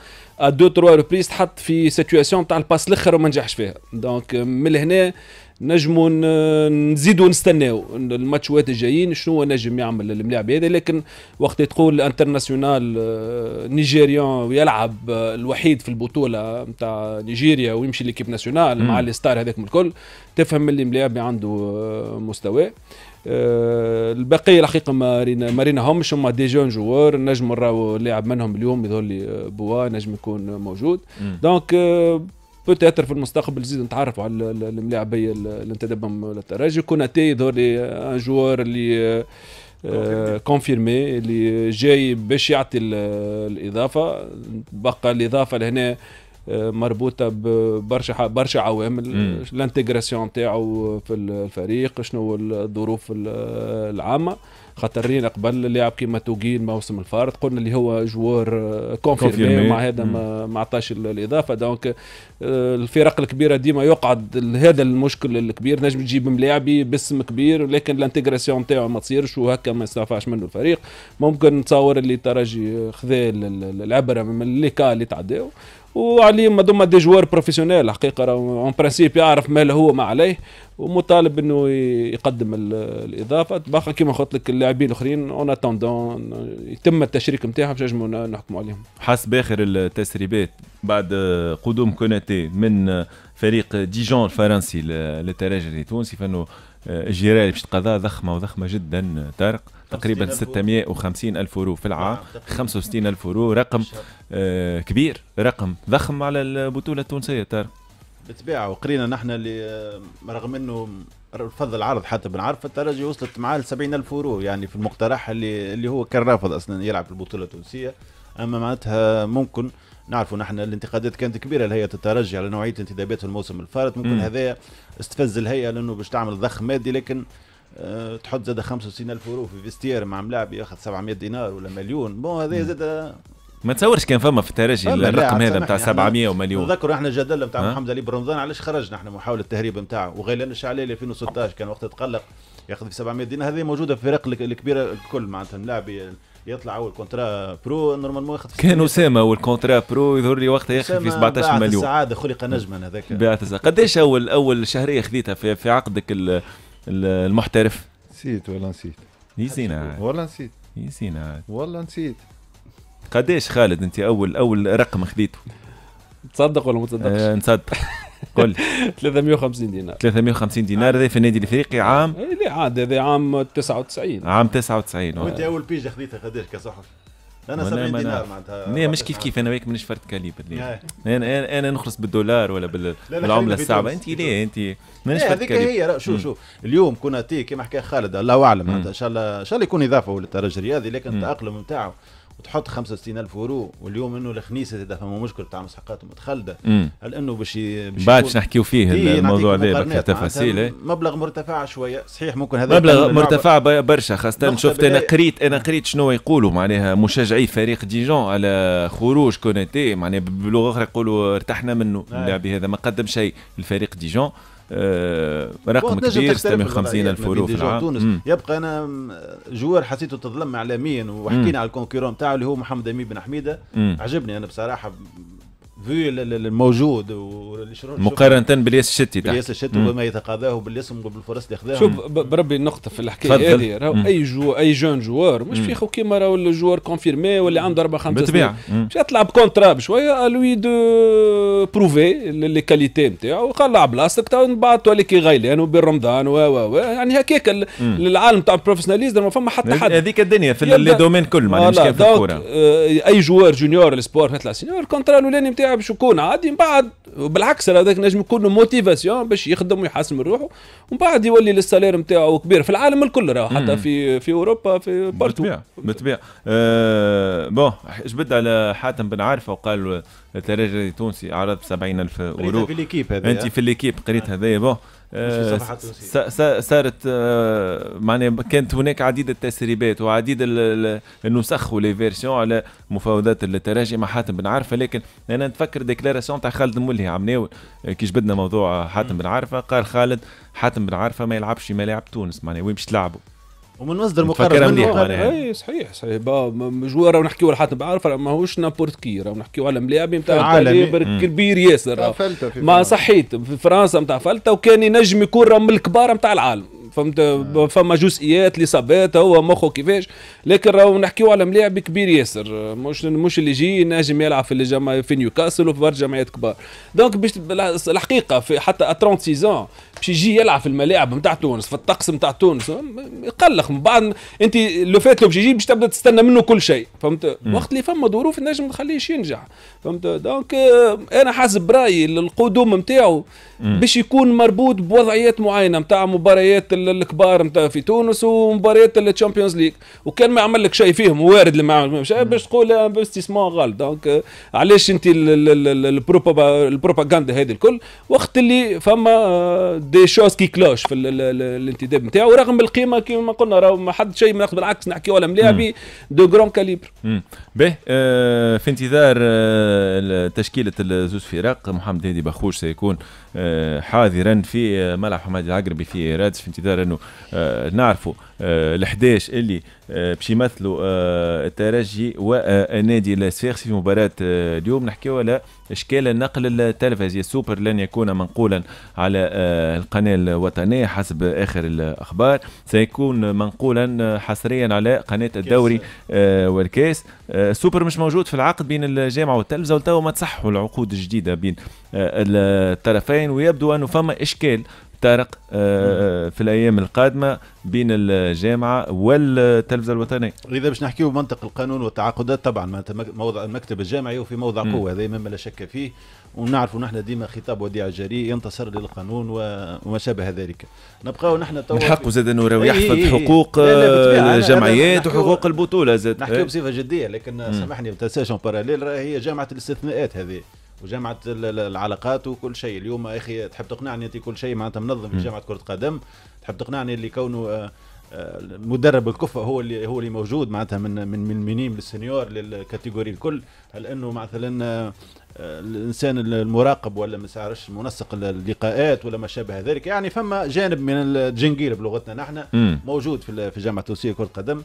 دو تروا ريبريز تحط في سيتوياسيون تاع الباس الاخر وما نجحش فيها دونك euh, من هنا نجموا نزيدوا نستناو الماتشوات الجايين شنو نجم يعمل الملاعب هذا لكن وقت تقول انترناسيونال آه، نيجيريان يلعب آه، الوحيد في البطوله نتاع نيجيريا ويمشي ليكيب ناسيونال مع الستار هذاك الكل تفهم اللي ملاعب عنده آه، مستوى آه، البقيه الحقيقه ما رينا ما ريناهمش هما دي جون جوار نجم نراو لاعب منهم اليوم يظهر لي آه، بوا نجم يكون موجود دونك آه، بوتيتر في المستقبل نزيد نتعرفوا على الملاعبيه اللي انتدبهم للترجي كوناتي يظهر لي ان جوار اللي كونفيرمي اللي جاي باش يعطي الاضافه بقى الاضافه لهنا مربوطه ببرشا برشا عوامل الانتجراسيون تاعو في الفريق شنو الظروف العامه خاطر رينا قبل لاعب كيما توجين موسم الفارط قلنا اللي هو جوار كونفيرمي آه، مع هذا ما, ما عطاش الاضافه دونك آه، الفرق الكبيره ديما يقعد هذا المشكل الكبير نجم تجيب ملاعبي باسم كبير ولكن الانتجراسيون تاعو ما تصيرش وهكا ما يستنفعش منه الفريق ممكن نتصور اللي ترجي خذا العبره من اللي كا اللي تعداو وعليهم هذوما دي جوار بروفيسيونيل حقيقه راه اون برانسيب يعرف ما له هو ما عليه ومطالب انه يقدم الاضافه باقي كيما قلت لك اللاعبين الاخرين اون اتوندون يتم التشريك نتاعهم باش نجموا نحكموا عليهم حسب اخر التسريبات بعد قدوم كوناتي من فريق ديجون الفرنسي للترجي التونسي فانه جيرال باش تقضى ضخمه وضخمه جدا طارق تقريبا 650 ألف يورو في العام 65 ألف يورو رقم آه، كبير رقم ضخم على البطولة التونسية ترى بالطبيعة وقرينا نحن اللي آه، رغم انه رفض العرض حتى بن الترجي وصلت معاه ل 70 ألف يورو يعني في المقترح اللي اللي هو كان رافض اصلا يلعب في البطولة التونسية اما معناتها ممكن نعرفوا نحن الانتقادات كانت كبيره لهيئه الترجي على نوعيه انتدابات في الموسم الفارط ممكن هذا استفز الهيئه لانه باش تعمل ضخ مادي لكن أه تحط زاد الف يورو في فيستير مع ملاعب ياخذ 700 دينار ولا مليون بون هذا زاد ما تصورش كان فما في الترجي الرقم هذا نتاع 700 ومليون نذكر احنا الجدل نتاع محمد علي برمضان علاش خرجنا احنا محاوله التهريب نتاعه وغيلان عليه 2016 كان وقت تقلق ياخذ في 700 دينار هذه موجوده في الفرق الكبيره الكل معناتها ملاعب يطلع اول كونترا برو نورمالمون ياخذ كان اسامه والكونترا برو يظهر لي وقتها ياخذ في 17 مليون السعاده خلق نجما هذاك السعاده قداش اول اول شهريه خذيتها في, في عقدك المحترف نسيت ولا نسيت نسينا ولا نسيت نسينا والله نسيت قداش خالد انت اول اول رقم خذيته تصدق ولا ما تصدقش؟ آه نصدق قول 350 دينار 350 دينار هذا في النادي الافريقي عام اللي إيه، عاد هذا عام 99 عام 99 وانت اول بيجا خذيتها قداش كصحفي؟ انا 70 دينار معناتها مش كيف كيف انا وياك مانيش فرد كاليبر نعم. انا انا نخلص بالدولار ولا بالعمله الصعبه انت ليه انت مانيش إيه، فرد هذيك هي شو شو اليوم كوناتي كما حكى خالد الله اعلم ان شاء الله ان شاء الله يكون اضافه للترجي الرياضي لكن التاقلم نتاعو تحط 65000 يورو واليوم انه الخنيسه اذا فما مشكل تاع مسحقات متخلده هل انه باش باش نحكيو فيه إيه، الموضوع هذا في التفاصيل إيه؟ مبلغ مرتفع شويه صحيح ممكن هذا مبلغ مرتفع برشا خاصه شفت انا قريت انا قريت شنو يقولوا معناها مشجعي فريق ديجون على خروج كونيتي معناها بلغه اخرى يقولوا ارتحنا منه نعم. اللاعب هذا ما قدم شيء لفريق ديجون آه، رقم كبير 650 الف يورو في العام تونس يبقى انا جوار حسيته تظلم اعلاميا وحكينا على الكونكورون تاعو اللي هو محمد امين بن حميده عجبني انا بصراحه في الموجود مقارنه بالياس الشتي بالياس الشتي وما يتقاضاه بالاسم وبالفرص اللي خذاهم شوف بربي النقطه في الحكايه هذه راهو اي جو اي جون جوار مش في خو كيما راهو الجوار كونفيرمي واللي عنده اربع خمس سنين مش يطلع بكونترا بشويه الوي دو بروفي لي كاليتي نتاعو وقلع بلاصتك تو من بعد تولي كي غيلان وبين رمضان و و يعني هكاك العالم تاع البروفيسيوناليزم ما فما حتى حد هذيك الدنيا في لي دومين كل معناها مش كيف الكوره euh، اي جوار جونيور السبور تطلع سينيور الكونترا الاولاني نتاعو باش يكون عادي من بعد بالعكس هذاك نجم يكون موتيفاسيون باش يخدم ويحسن من روحه ومن بعد يولي السالير نتاعو كبير في العالم الكل راه حتى في في اوروبا في بارتو بالطبيعه بالطبيعه أه بون جبد على حاتم بن عارفه وقال الترجي آه، التونسي عرض 70000 اورو انت في ليكيب انت في ليكيب قريت هذايا بون آه، صارت آه، معناها كانت هناك عديد التسريبات وعديد النسخ ولي فيرسيون على مفاوضات التراجي مع حاتم بن عرفه لكن انا نتفكر ديكلاراسيون تاع خالد مولهي عمناو آه، كي جبدنا موضوع حاتم بن عرفه قال خالد حاتم بن عرفه ما يلعبش في ملاعب تونس معناها وين باش تلعبوا ومن مصدر مقرر منه منيح اي صحيح صحيح جوار راه نحكيو على حاتم بعرف راه ماهوش نابورت كي راه نحكيو على ملاعب نتاع كبير ياسر ما صحيت في فرنسا نتاع فلته وكان ينجم يكون راه من الكبار نتاع العالم فهمت آه. فما جزئيات اللي صابات هو مخه كيفاش لكن راهو نحكيو على ملاعب كبير ياسر مش مش اللي يجي ينجم يلعب في الجماعة في نيوكاسل وفي برشا جمعيات كبار دونك باش الحقيقه في حتى 36 باش يجي يلعب في الملاعب نتاع تونس في الطقس نتاع تونس يقلق من بعد انت لو فات لو باش يجي باش تبدا تستنى منه كل شيء فهمت وقت اللي فما ظروف النجم ما تخليهش ينجح فهمت دونك آه، انا حاسب برايي القدوم نتاعو باش يكون مربوط بوضعيات معينه نتاع مباريات الكبار نتاع في تونس ومباريات الشامبيونز ليغ وكان ما عمل لك شيء فيهم وارد اللي ما عمل شيء باش تقول استثمار غال دونك علاش انت البروباغندا هذه الكل وقت اللي فما دي آه، شوز كي كلوش في الانتداب نتاعو رغم القيمه كيما قلنا راه ما حد شيء ناخذ بالعكس نحكي على ملاعبي دو غران كاليبر باهي في انتظار آه، تشكيله الزوز فرق محمد هادي بخوش سيكون آه، حاضرا في ملعب حمادي العقربي في رادس في انتظار نقدر انه آه، نعرفوا آه، ال11 اللي آه، باش يمثلوا الترجي والنادي الاسفير في مباراه اليوم نحكيو على اشكال النقل التلفزي السوبر لن يكون منقولا على القناه الوطنيه حسب اخر الاخبار سيكون منقولا حصريا على قناه الدوري والكاس السوبر مش موجود في العقد بين الجامعه والتلفزه وتو ما تصحوا العقود الجديده بين الطرفين ويبدو انه فما اشكال تارق آه، آه، في الايام القادمه بين الجامعه والتلفزه الوطنيه. اذا باش نحكيو بمنطق القانون والتعاقدات طبعا موضع المكتب الجامعي وفي موضع قوه هذا مما لا شك فيه ونعرفوا نحن ديما خطاب وديع جري ينتصر للقانون وما شابه ذلك نبقاو نحن تو من حقه زاد انه يحفظ حقوق الجمعيات وحقوق البطوله زاد نحكيو إيه. بصفه جديه لكن سامحني ما تنساش هي جامعه الاستثناءات هذه وجامعه العلاقات وكل شيء اليوم اخي تحب تقنعني انت كل شيء معناتها منظم في جامعه كره قدم تحب تقنعني اللي كونه آه، آه، مدرب الكفه هو اللي هو اللي موجود معناتها من من من منيم للسنيور للكاتيجوري الكل هل انه مثلا آه، الانسان المراقب ولا ما عرفش منسق اللقاءات ولا ما شابه ذلك يعني فما جانب من الجنجير بلغتنا نحن موجود في جامعه التونسيه كره القدم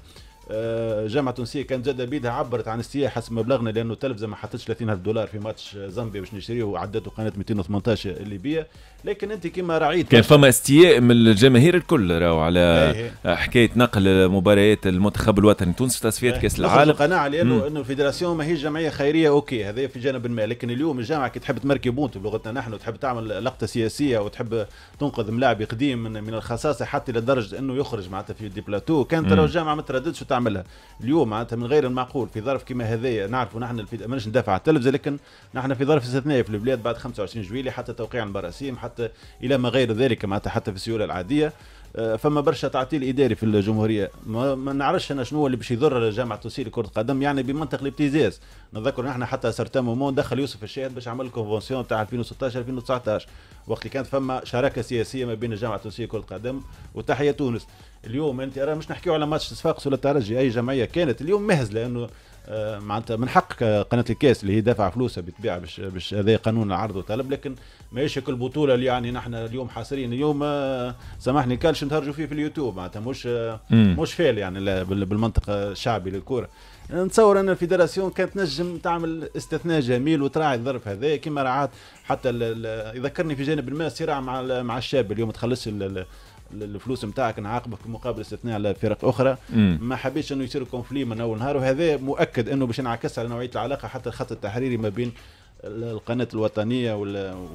آه، جامعه تونسيه كانت جاده بيدها عبرت عن السياحه حسب مبلغنا لانه التلفزه ما حطتش 30 الف دولار في ماتش زامبيا باش نشتريه وعدته قناه 218 الليبيه لكن انت كما رعيت كان فما استياء من الجماهير الكل راهو على إيه، إيه. حكايه نقل مباريات المنتخب الوطني التونسي تصفيات إيه. كاس العالم قناعه لانه انه الفيدراسيون ماهيش جمعيه خيريه اوكي هذا في جانب ما لكن اليوم الجامعه كي تحب تمركي بونت بلغتنا نحن وتحب تعمل لقطه سياسيه وتحب تنقذ ملاعب قديم من, من الخصاصه حتى لدرجه انه يخرج معناتها في دي بلاتو كانت الجامعه ما ترددش تعملها اليوم معناتها من غير المعقول في ظرف كما هذايا نعرف نحن في... مانيش ندافع على التلفزه لكن نحن في ظرف استثنائي في البلاد بعد 25 جويلي حتى توقيع البراسيم حتى الى ما غير ذلك معناتها حتى في السيوله العاديه آه، فما برشا تعطيل اداري في الجمهوريه ما, ما نعرفش انا شنو اللي باش يضر الجامعه التونسيه لكره القدم يعني بمنطق الابتزاز نذكر نحن حتى سرتان مومون دخل يوسف الشاهد باش عمل الكونفونسيون تاع 2016 2019 وقت اللي كانت فما شراكه سياسيه ما بين الجامعه التونسيه لكره القدم وتحيا تونس اليوم انت راه مش نحكيو على ماتش صفاقس ولا ترجي اي جمعيه كانت اليوم مهزله انه آه، معناتها من حق قناه الكاس اللي هي دافعه فلوسها بالطبيعه باش باش هذا قانون العرض والطلب لكن ماهيش كل البطوله اللي يعني نحن اليوم حاصرين اليوم آه، سامحني كانش نتهرجوا فيه في اليوتيوب معناتها مش آه، مش فيل يعني بالمنطقه الشعبي للكوره نتصور ان الفيدراسيون كانت نجم تعمل استثناء جميل وتراعي الظرف هذا كما رعات حتى يذكرني في جانب ما صراع مع مع الشاب اليوم تخلص الفلوس نتاعك نعاقبك في مقابل استثناء على فرق اخرى مم. ما حبيتش انه يصير كونفلي من اول نهار وهذا مؤكد انه باش ينعكس على نوعيه العلاقه حتى الخط التحريري ما بين القناه الوطنيه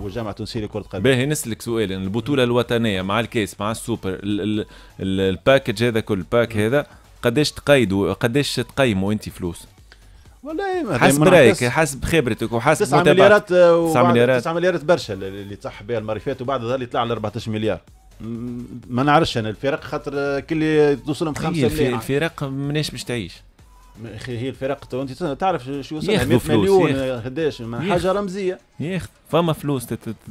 والجامعه التونسيه لكره القدم باهي نسلك سؤال يعني البطوله الوطنيه مع الكاس مع السوبر الباكج هذا كل الباك هذا قداش تقيدوا قداش تقيموا انت فلوس والله حسب رايك حسب خبرتك وحسب 9 مليارات 9 مليارات 9 مليارات برشا اللي تصح بها المعرفات وبعد ظهر يطلع على 14 مليار ما نعرفش انا الفرق خاطر كل توصلهم خمسه طيب، الفرق مناش باش تعيش هي الفرق تو انت تعرف شو يوصل 100 مليون قداش حاجه رمزيه ياخ فما فلوس تتعطى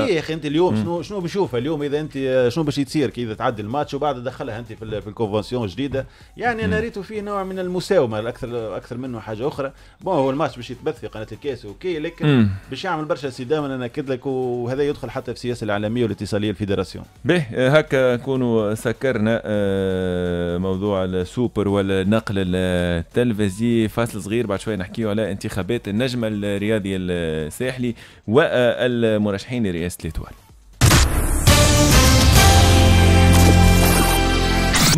إيه يا اخي انت اليوم شنو شنو بشوفها اليوم اذا انت آه، شنو باش يتصير كي اذا تعدي الماتش وبعد دخلها انت في, في الكونفونسيون الجديده يعني انا ريتو فيه نوع من المساومه اكثر اكثر منه حاجه اخرى بون هو الماتش باش يتبث في قناه الكاس اوكي لكن باش يعمل برشا صدام انا ناكد لك وهذا يدخل حتى في السياسه الاعلاميه والاتصاليه الفيدراسيون به هكا نكونوا سكرنا آه، موضوع السوبر والنقل التلفزي فاصل صغير بعد شوية نحكيه على انتخابات النجم الرياضي الساحلي والمرشحين لرئاسة الإتوال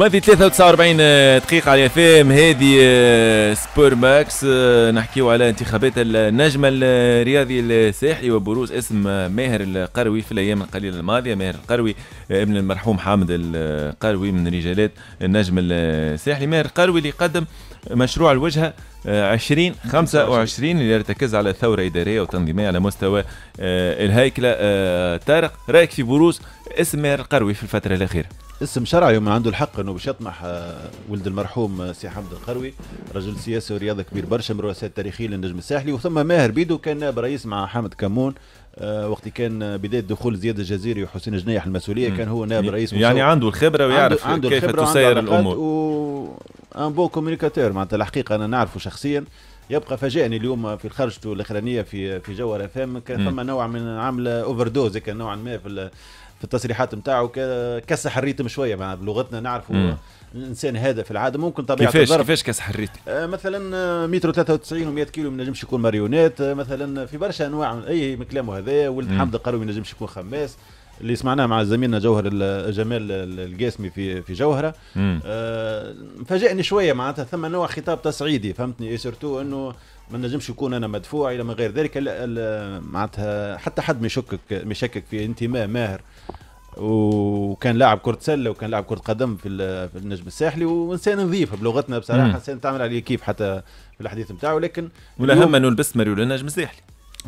ماضي 43 آه، دقيقة على فام هذه آه، سبور ماكس آه، نحكيو على انتخابات النجم الرياضي الساحلي وبروز اسم ماهر القروي في الأيام القليلة الماضية ماهر القروي ابن المرحوم حامد القروي من رجالات النجم الساحلي ماهر القروي اللي قدم مشروع الوجهة 20 25 اللي يرتكز على ثورة إدارية وتنظيمية على مستوى الهيكلة طارق رأيك في بروز اسم ماهر القروي في الفترة الأخيرة اسم شرعي وما عنده الحق انه باش يطمح آه، ولد المرحوم آه، سي حمد القروي رجل سياسي ورياضه كبير برشا من الرؤساء التاريخيين للنجم الساحلي وثم ماهر بيدو كان نائب رئيس مع حامد كمون آه، وقت كان بدايه دخول زياد الجزيري وحسين جنيح المسؤوليه كان هو نائب يعني رئيس يعني عنده الخبره ويعرف عنده كيف تسير الامور و... ان بو كوميونيكاتور معناتها الحقيقه انا نعرفه شخصيا يبقى فاجئني اليوم في خرجته الاخرانيه في في جوهر فام كان ثم نوع من عامله اوفر دوز كان نوعا ما في في التصريحات نتاعو كسح الريتم شويه مع بلغتنا نعرفوا الانسان هذا في العاده ممكن طبيعه كيفاش الضرب كيفاش كسح الريتم آه مثلا آه، متر 93 و100 كيلو ما ينجمش يكون ماريونات آه مثلا في برشا انواع من اي من كلامه هذا ولد حمد قالوا ما ينجمش يكون خماس اللي سمعناه مع زميلنا جوهر جمال القاسمي في في جوهره آه فاجئني شويه معناتها ثم نوع خطاب تصعيدي فهمتني اي سورتو انه ما نجمش يكون انا مدفوع الى ما غير ذلك معناتها حتى حد ما يشكك ما يشكك في انتماء ماهر وكان لاعب كره سله وكان لاعب كره قدم في, في النجم الساحلي وانسان نظيف بلغتنا بصراحه مم. انسان تعمل عليه كيف حتى في الحديث نتاعو لكن والاهم انه لبس مريول النجم الساحلي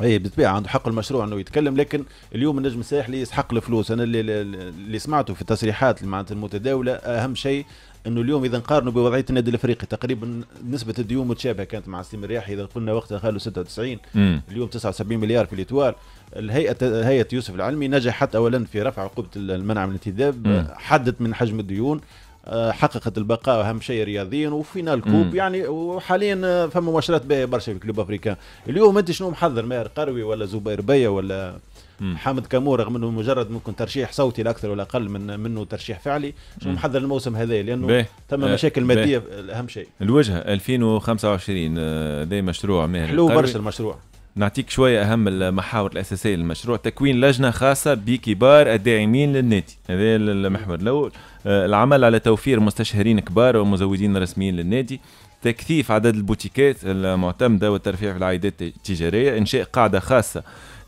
اي بالطبيعه عنده حق المشروع انه يتكلم لكن اليوم النجم الساحلي يسحق الفلوس انا اللي, اللي سمعته في التصريحات اللي معناتها المتداوله اهم شيء انه اليوم اذا نقارنوا بوضعيه النادي الافريقي تقريبا نسبه الديون متشابهه كانت مع سليم الرياحي اذا قلنا وقتها خالو 96 مم. اليوم 79 مليار في الاتوال الهيئه هيئه يوسف العلمي نجحت اولا في رفع عقوبه المنع من الانتداب حدت من حجم الديون آه، حققت البقاء اهم شيء رياضيا وفينال كوب مم. يعني وحاليا آه، فما مباشرات باهيه برشا في كلوب افريكان اليوم انت شنو محضر ماهر قروي ولا زبير بيا ولا مم. حامد كامور رغم انه مجرد ممكن ترشيح صوتي لا اكثر ولا اقل من منه ترشيح فعلي شنو محضر الموسم هذا لانه بيه. تم أه مشاكل ماديه اهم شيء الوجهه 2025 ذا مشروع ماهر حلو برشا المشروع نعطيك شويه اهم المحاور الاساسيه للمشروع تكوين لجنه خاصه بكبار الداعمين للنادي هذا المحور الاول آه، العمل على توفير مستشهرين كبار ومزودين رسميين للنادي تكثيف عدد البوتيكات المعتمده والترفيع في العائدات التجاريه انشاء قاعده خاصه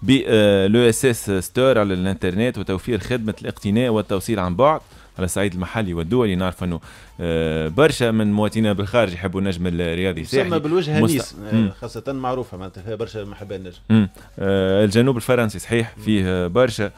بالاو آه، اس اس ستور على الانترنت وتوفير خدمه الاقتناء والتوصيل عن بعد على الصعيد المحلي والدولي نعرف انه آه، برشا من مواطنينا بالخارج يحبوا النجم الرياضي الساحلي تسمى بالوجه هنيس آه، خاصة معروفة معناتها فيها برشا محبة النجم الجنوب الفرنسي صحيح فيه برشا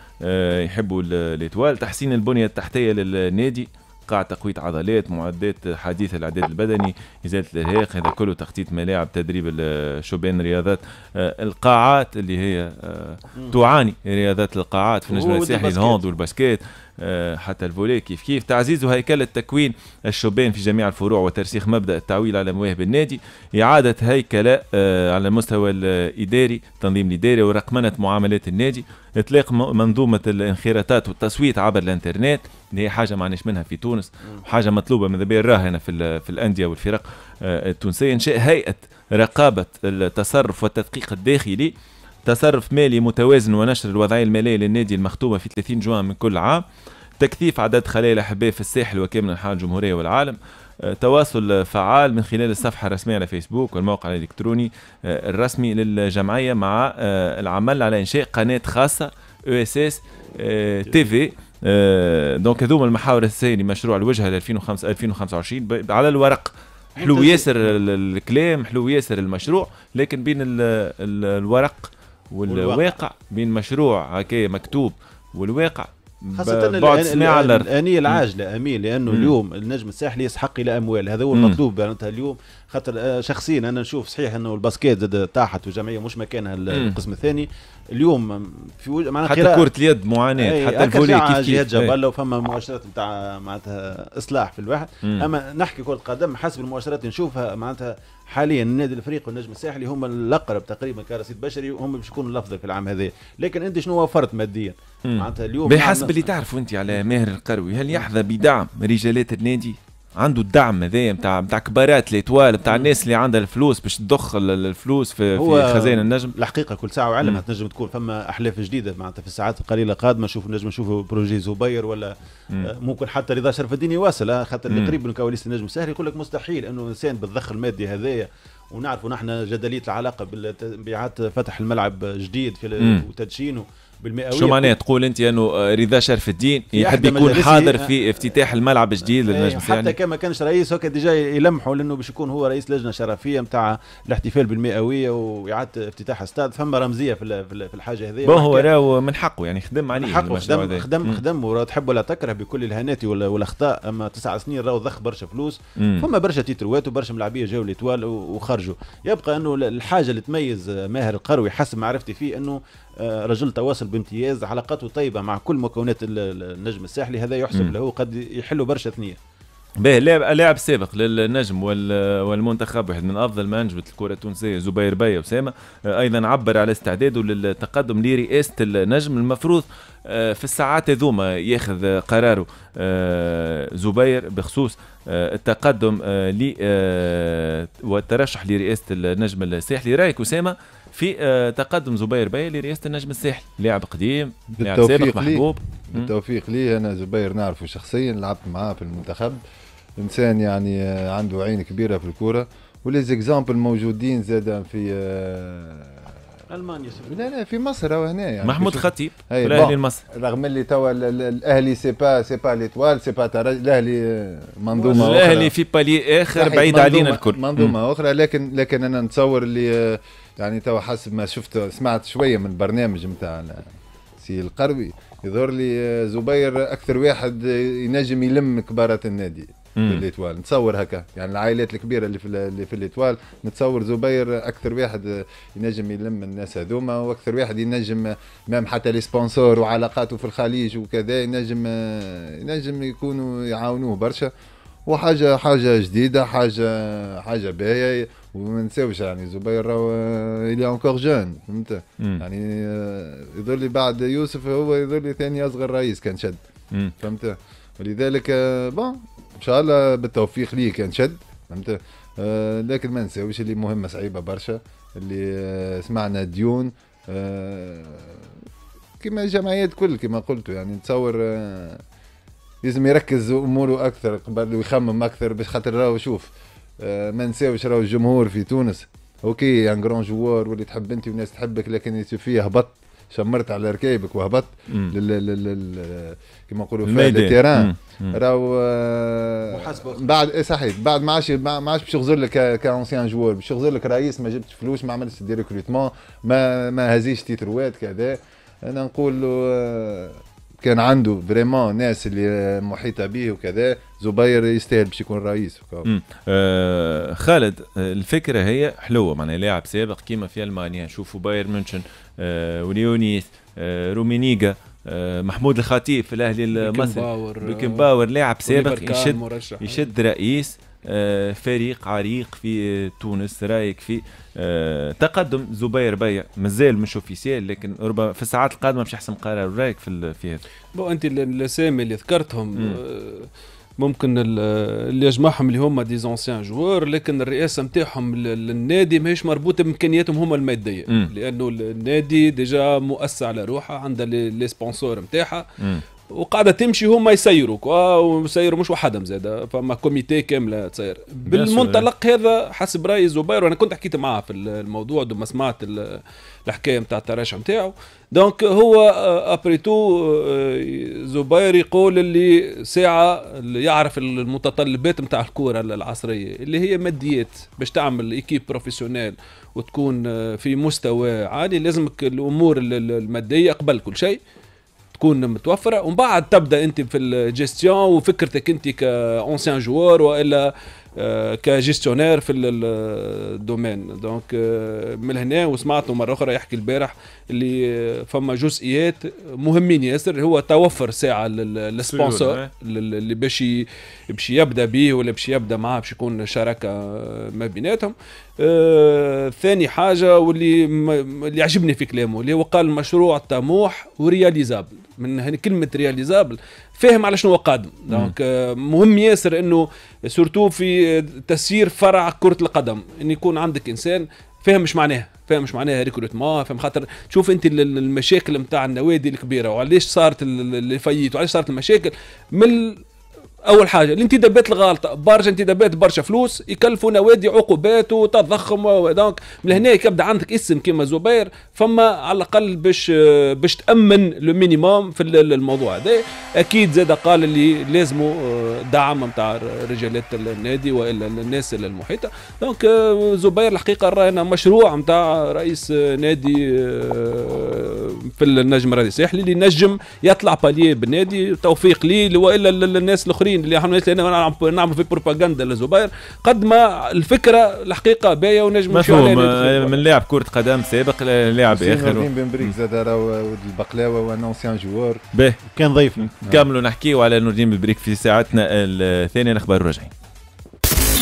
يحبوا الاتوال تحسين البنية التحتية للنادي ايقاع تقويه عضلات معدات حديثه الاعداد البدني ازاله الارهاق هذا كله تخطيط ملاعب تدريب الشبان رياضات آه، القاعات اللي هي آه، تعاني رياضات القاعات في نجم الساحلي الهوند والباسكيت آه، حتى الفولي كيف كيف تعزيز هيكل التكوين الشبان في جميع الفروع وترسيخ مبدا التعويل على مواهب النادي اعاده هيكله آه، على المستوى الاداري التنظيم الاداري ورقمنه معاملات النادي اطلاق منظومه الانخراطات والتصويت عبر الانترنت اللي هي حاجه ما عناش منها في تونس وحاجه مطلوبه من بين الراهنة هنا في, في الانديه والفرق آه، التونسيه انشاء هيئه رقابه التصرف والتدقيق الداخلي تصرف مالي متوازن ونشر الوضعية المالية للنادي المخطوبة في 30 جوان من كل عام تكثيف عدد خلايا الأحباء في الساحل وكامل أنحاء الجمهورية والعالم آه، تواصل فعال من خلال الصفحة الرسمية على فيسبوك والموقع الإلكتروني آه، الرسمي للجمعية مع آه، العمل على إنشاء قناة خاصة ESS TV دونك هذوما المحاور الثانية لمشروع الوجهة ل 2025 على الورق حلو ياسر الكلام حلو ياسر المشروع لكن بين الورق والواقع بين مشروع هكا مكتوب والواقع خاصة الآنية العاجلة أمين لأنه اليوم النجم الساحلي يسحق إلى أموال هذا هو المطلوب معناتها اليوم خاطر آه، شخصيا انا نشوف صحيح انه الباسكيت زاد طاحت وجمعيه مش مكانها القسم الثاني اليوم في وجه معناها حتى كره اليد معاناه إيه، حتى الفولي كيف كيف جهات جبل إيه. وفما مؤشرات نتاع معناتها اصلاح في الواحد مم. اما نحكي كره قدم حسب المؤشرات اللي نشوفها معناتها حاليا النادي الفريق والنجم الساحلي هم الاقرب تقريبا كرصيد بشري وهم باش يكونوا الافضل في العام هذا لكن انت شنو وفرت ماديا معناتها اليوم بحسب نعم، اللي تعرفوا انت على ماهر القروي هل يحظى بدعم رجالات النادي عنده الدعم هذايا نتاع نتاع كبارات ليتوال نتاع الناس اللي عندها الفلوس باش تضخ الفلوس في, في خزائن النجم الحقيقه كل ساعه وعلم تنجم تكون فما احلاف جديده معناتها في الساعات القليله القادمه نشوف نجم نشوف بروجي زبير ولا مم. آه، ممكن حتى رضا شرف الدين يواصل آه، خاطر اللي قريب من كواليس النجم الساهري يقول لك مستحيل انه انسان بالضخ المادي هذايا ونعرفوا نحن جدليه العلاقه بالمبيعات فتح الملعب جديد في وتدشينه بالمئويه شو معناها تقول انت انه آه، رضا شرف الدين يحب يكون حاضر آه. في افتتاح الملعب الجديد إيه، للنجم حتى يعني. كما كانش رئيس هكا ديجا يلمحوا لانه باش يكون هو رئيس لجنه شرفيه نتاع الاحتفال بالمئويه واعاده افتتاح استاد فما رمزيه في, في الحاجه هذه هو راهو من حقه يعني خدم عليه حقه خدم خدم خدم وراه تحب ولا تكره بكل الهنات والاخطاء اما تسع سنين راهو ضخ برشا فلوس مم. فما برشا تيتروات وبرشا ملاعبيه جاو ليتوال وخرجوا يبقى انه الحاجه اللي تميز ماهر القروي حسب معرفتي فيه انه آه، رجل تواصل بامتياز علاقاته طيبه مع كل مكونات النجم الساحلي هذا يحسب له قد يحلوا برشا ثنيه باهي لاعب لاعب سابق للنجم والمنتخب واحد من افضل نجمت الكره التونسيه زبير بيا اسامه آه، ايضا عبر على استعداده للتقدم لرئاسه النجم المفروض آه، في الساعات هذوما ياخذ قراره زبير بخصوص التقدم ل والترشح لرئاسه النجم الساحلي رايك اسامه في آه، تقدم زبير باي لرئاسه النجم الساحلي لاعب قديم لاعب سابق محبوب بالتوفيق لي انا زبير نعرفه شخصيا لعبت معاه في المنتخب انسان يعني آه، عنده عين كبيره في الكوره وليزيكزامبل موجودين زاد في آه، المانيا لا لا في مصر او هنا يعني محمود خطيب إيه، في الاهلي المصري رغم اللي توا الاهلي سي با سي با ليتوال سي با الاهلي منظومه اخرى الاهلي في بالي اخر بعيد علينا الكل منظومه اخرى لكن لكن انا نتصور اللي يعني توا حسب ما شفت سمعت شويه من برنامج نتاع سي القروي يظهر لي زبير اكثر واحد ينجم يلم كبارات النادي في الاتوال نتصور هكا يعني العائلات الكبيره اللي في اللي في الاتوال نتصور زبير اكثر واحد ينجم يلم الناس هذوما واكثر واحد ينجم مام حتى لي سبونسور وعلاقاته في الخليج وكذا ينجم ينجم يكونوا يعاونوه برشا وحاجه حاجه جديده حاجه حاجه باهيه وما نساوش يعني زبير راهو الي اونكور جون فهمت يعني آه، يظل لي بعد يوسف هو يظل لي ثاني اصغر رئيس كان شد فهمت ولذلك بون آه، ان شاء الله بالتوفيق ليه كان شد فهمت آه، لكن ما نساوش اللي مهمه صعيبه برشا اللي سمعنا ديون كما الجمعيات كل كما قلت يعني نتصور لازم يركز اموره اكثر قبل ويخمم اكثر باش خاطر راهو شوف آه، ما نساوش راهو الجمهور في تونس اوكي ان جران جوار واللي تحب انت والناس تحبك لكن يسوفي هبط شمرت على ركايبك وهبط كما نقولوا في التيران راهو آه، بعد إيه، صحيح بعد ما عادش ما عادش باش يغزر لك كاونسيان جوار باش يغزر لك رئيس ما جبتش فلوس ما عملتش دي ريكروتمون ما ما هزيش تيتروات كذا انا نقول له آه، كان عنده فريمون ناس اللي محيطه به وكذا زبير يستاهل باش يكون رئيس آه خالد آه، الفكره هي حلوه معناها لاعب سابق كيما في المانيا شوفوا بايرن ميونشن آه وليونيس آه رومينيغا آه محمود الخطيب في الاهلي المصري آه، بيكن باور لاعب سابق يشد يشد رئيس آه، فريق عريق في آه، تونس رايك في آه، تقدم زبير بيع مازال مش اوفيسيال لكن ربما في الساعات القادمه باش يحسم قرار رايك في في هذا بو انت الاسامي اللي ذكرتهم مم. ممكن اللي يجمعهم اللي هما دي زونسيان جوار لكن الرئاسه نتاعهم للنادي ماهيش مربوطه بامكانياتهم هما الماديه لانه النادي ديجا مؤسسه على روحها عندها لي سبونسور نتاعها وقاعده تمشي هما يسيروك ويسيروا آه، مش وحدهم زاد فما كوميتي كامله تسير يعني- بالمنطلق هذا حسب راي زبير وانا كنت حكيت معاه في الموضوع دوما سمعت الحكايه نتاع التراجع نتاعو دونك هو ابريتو آه، آه، زبير يقول اللي ساعه اللي يعرف المتطلبات نتاع الكوره العصريه اللي هي ماديات باش تعمل ايكيب بروفيسيونيل وتكون في مستوى عالي لازمك الامور الماديه قبل كل شيء تكون متوفره ومن بعد تبدا انت في الجيستيون وفكرتك انت كاونسيان جوار والا آه، كجيستيونير في الدومين دونك آه، من هنا وسمعته مره اخرى يحكي البارح اللي فما جزئيات مهمين ياسر هو توفر ساعه للسبونسور آه. اللي باش باش يبدا به ولا باش يبدا معاه باش يكون شراكه ما بيناتهم ثاني حاجه واللي اللي عجبني في كلامه اللي هو قال مشروع طموح ورياليزابل من كلمه رياليزابل فاهم على شنو قادم دونك آه، مهم ياسر انه سورتو في آه، تسيير فرع كره القدم ان يكون عندك انسان فاهم مش معناها فاهم مش معناها ريكروتمون فاهم خاطر تشوف انت المشاكل نتاع النوادي الكبيره وعلاش صارت اللي فيت وعلاش صارت المشاكل من اول حاجه الانتدابات الغالطه برشا انتدابات برشا فلوس يكلفوا نوادي عقوبات وتضخم دونك من هنا يبدا عندك اسم كيما زبير فما على الاقل باش باش تامن لو مينيموم في الموضوع هذا اكيد زاد قال اللي لازموا آه، دعم نتاع رجالات النادي والا الناس المحيطه دونك آه، زبير الحقيقه راهنا مشروع نتاع رئيس نادي آه، في النجم الرياضي الساحلي اللي نجم يطلع باليه بالنادي توفيق ليه والا الناس الاخرين الاخرين اللي احنا لان نعمل في بروباغندا للزبير قد ما الفكره الحقيقه باهيه ونجم مفهوم آه، من لاعب كره قدم سابق لاعب اخر و... بن بريك زاد البقلاوه وان اونسيان جوار كان ضيفنا نكملوا نحكيو على نور الدين بن بريك في ساعتنا الثانيه الاخبار راجعين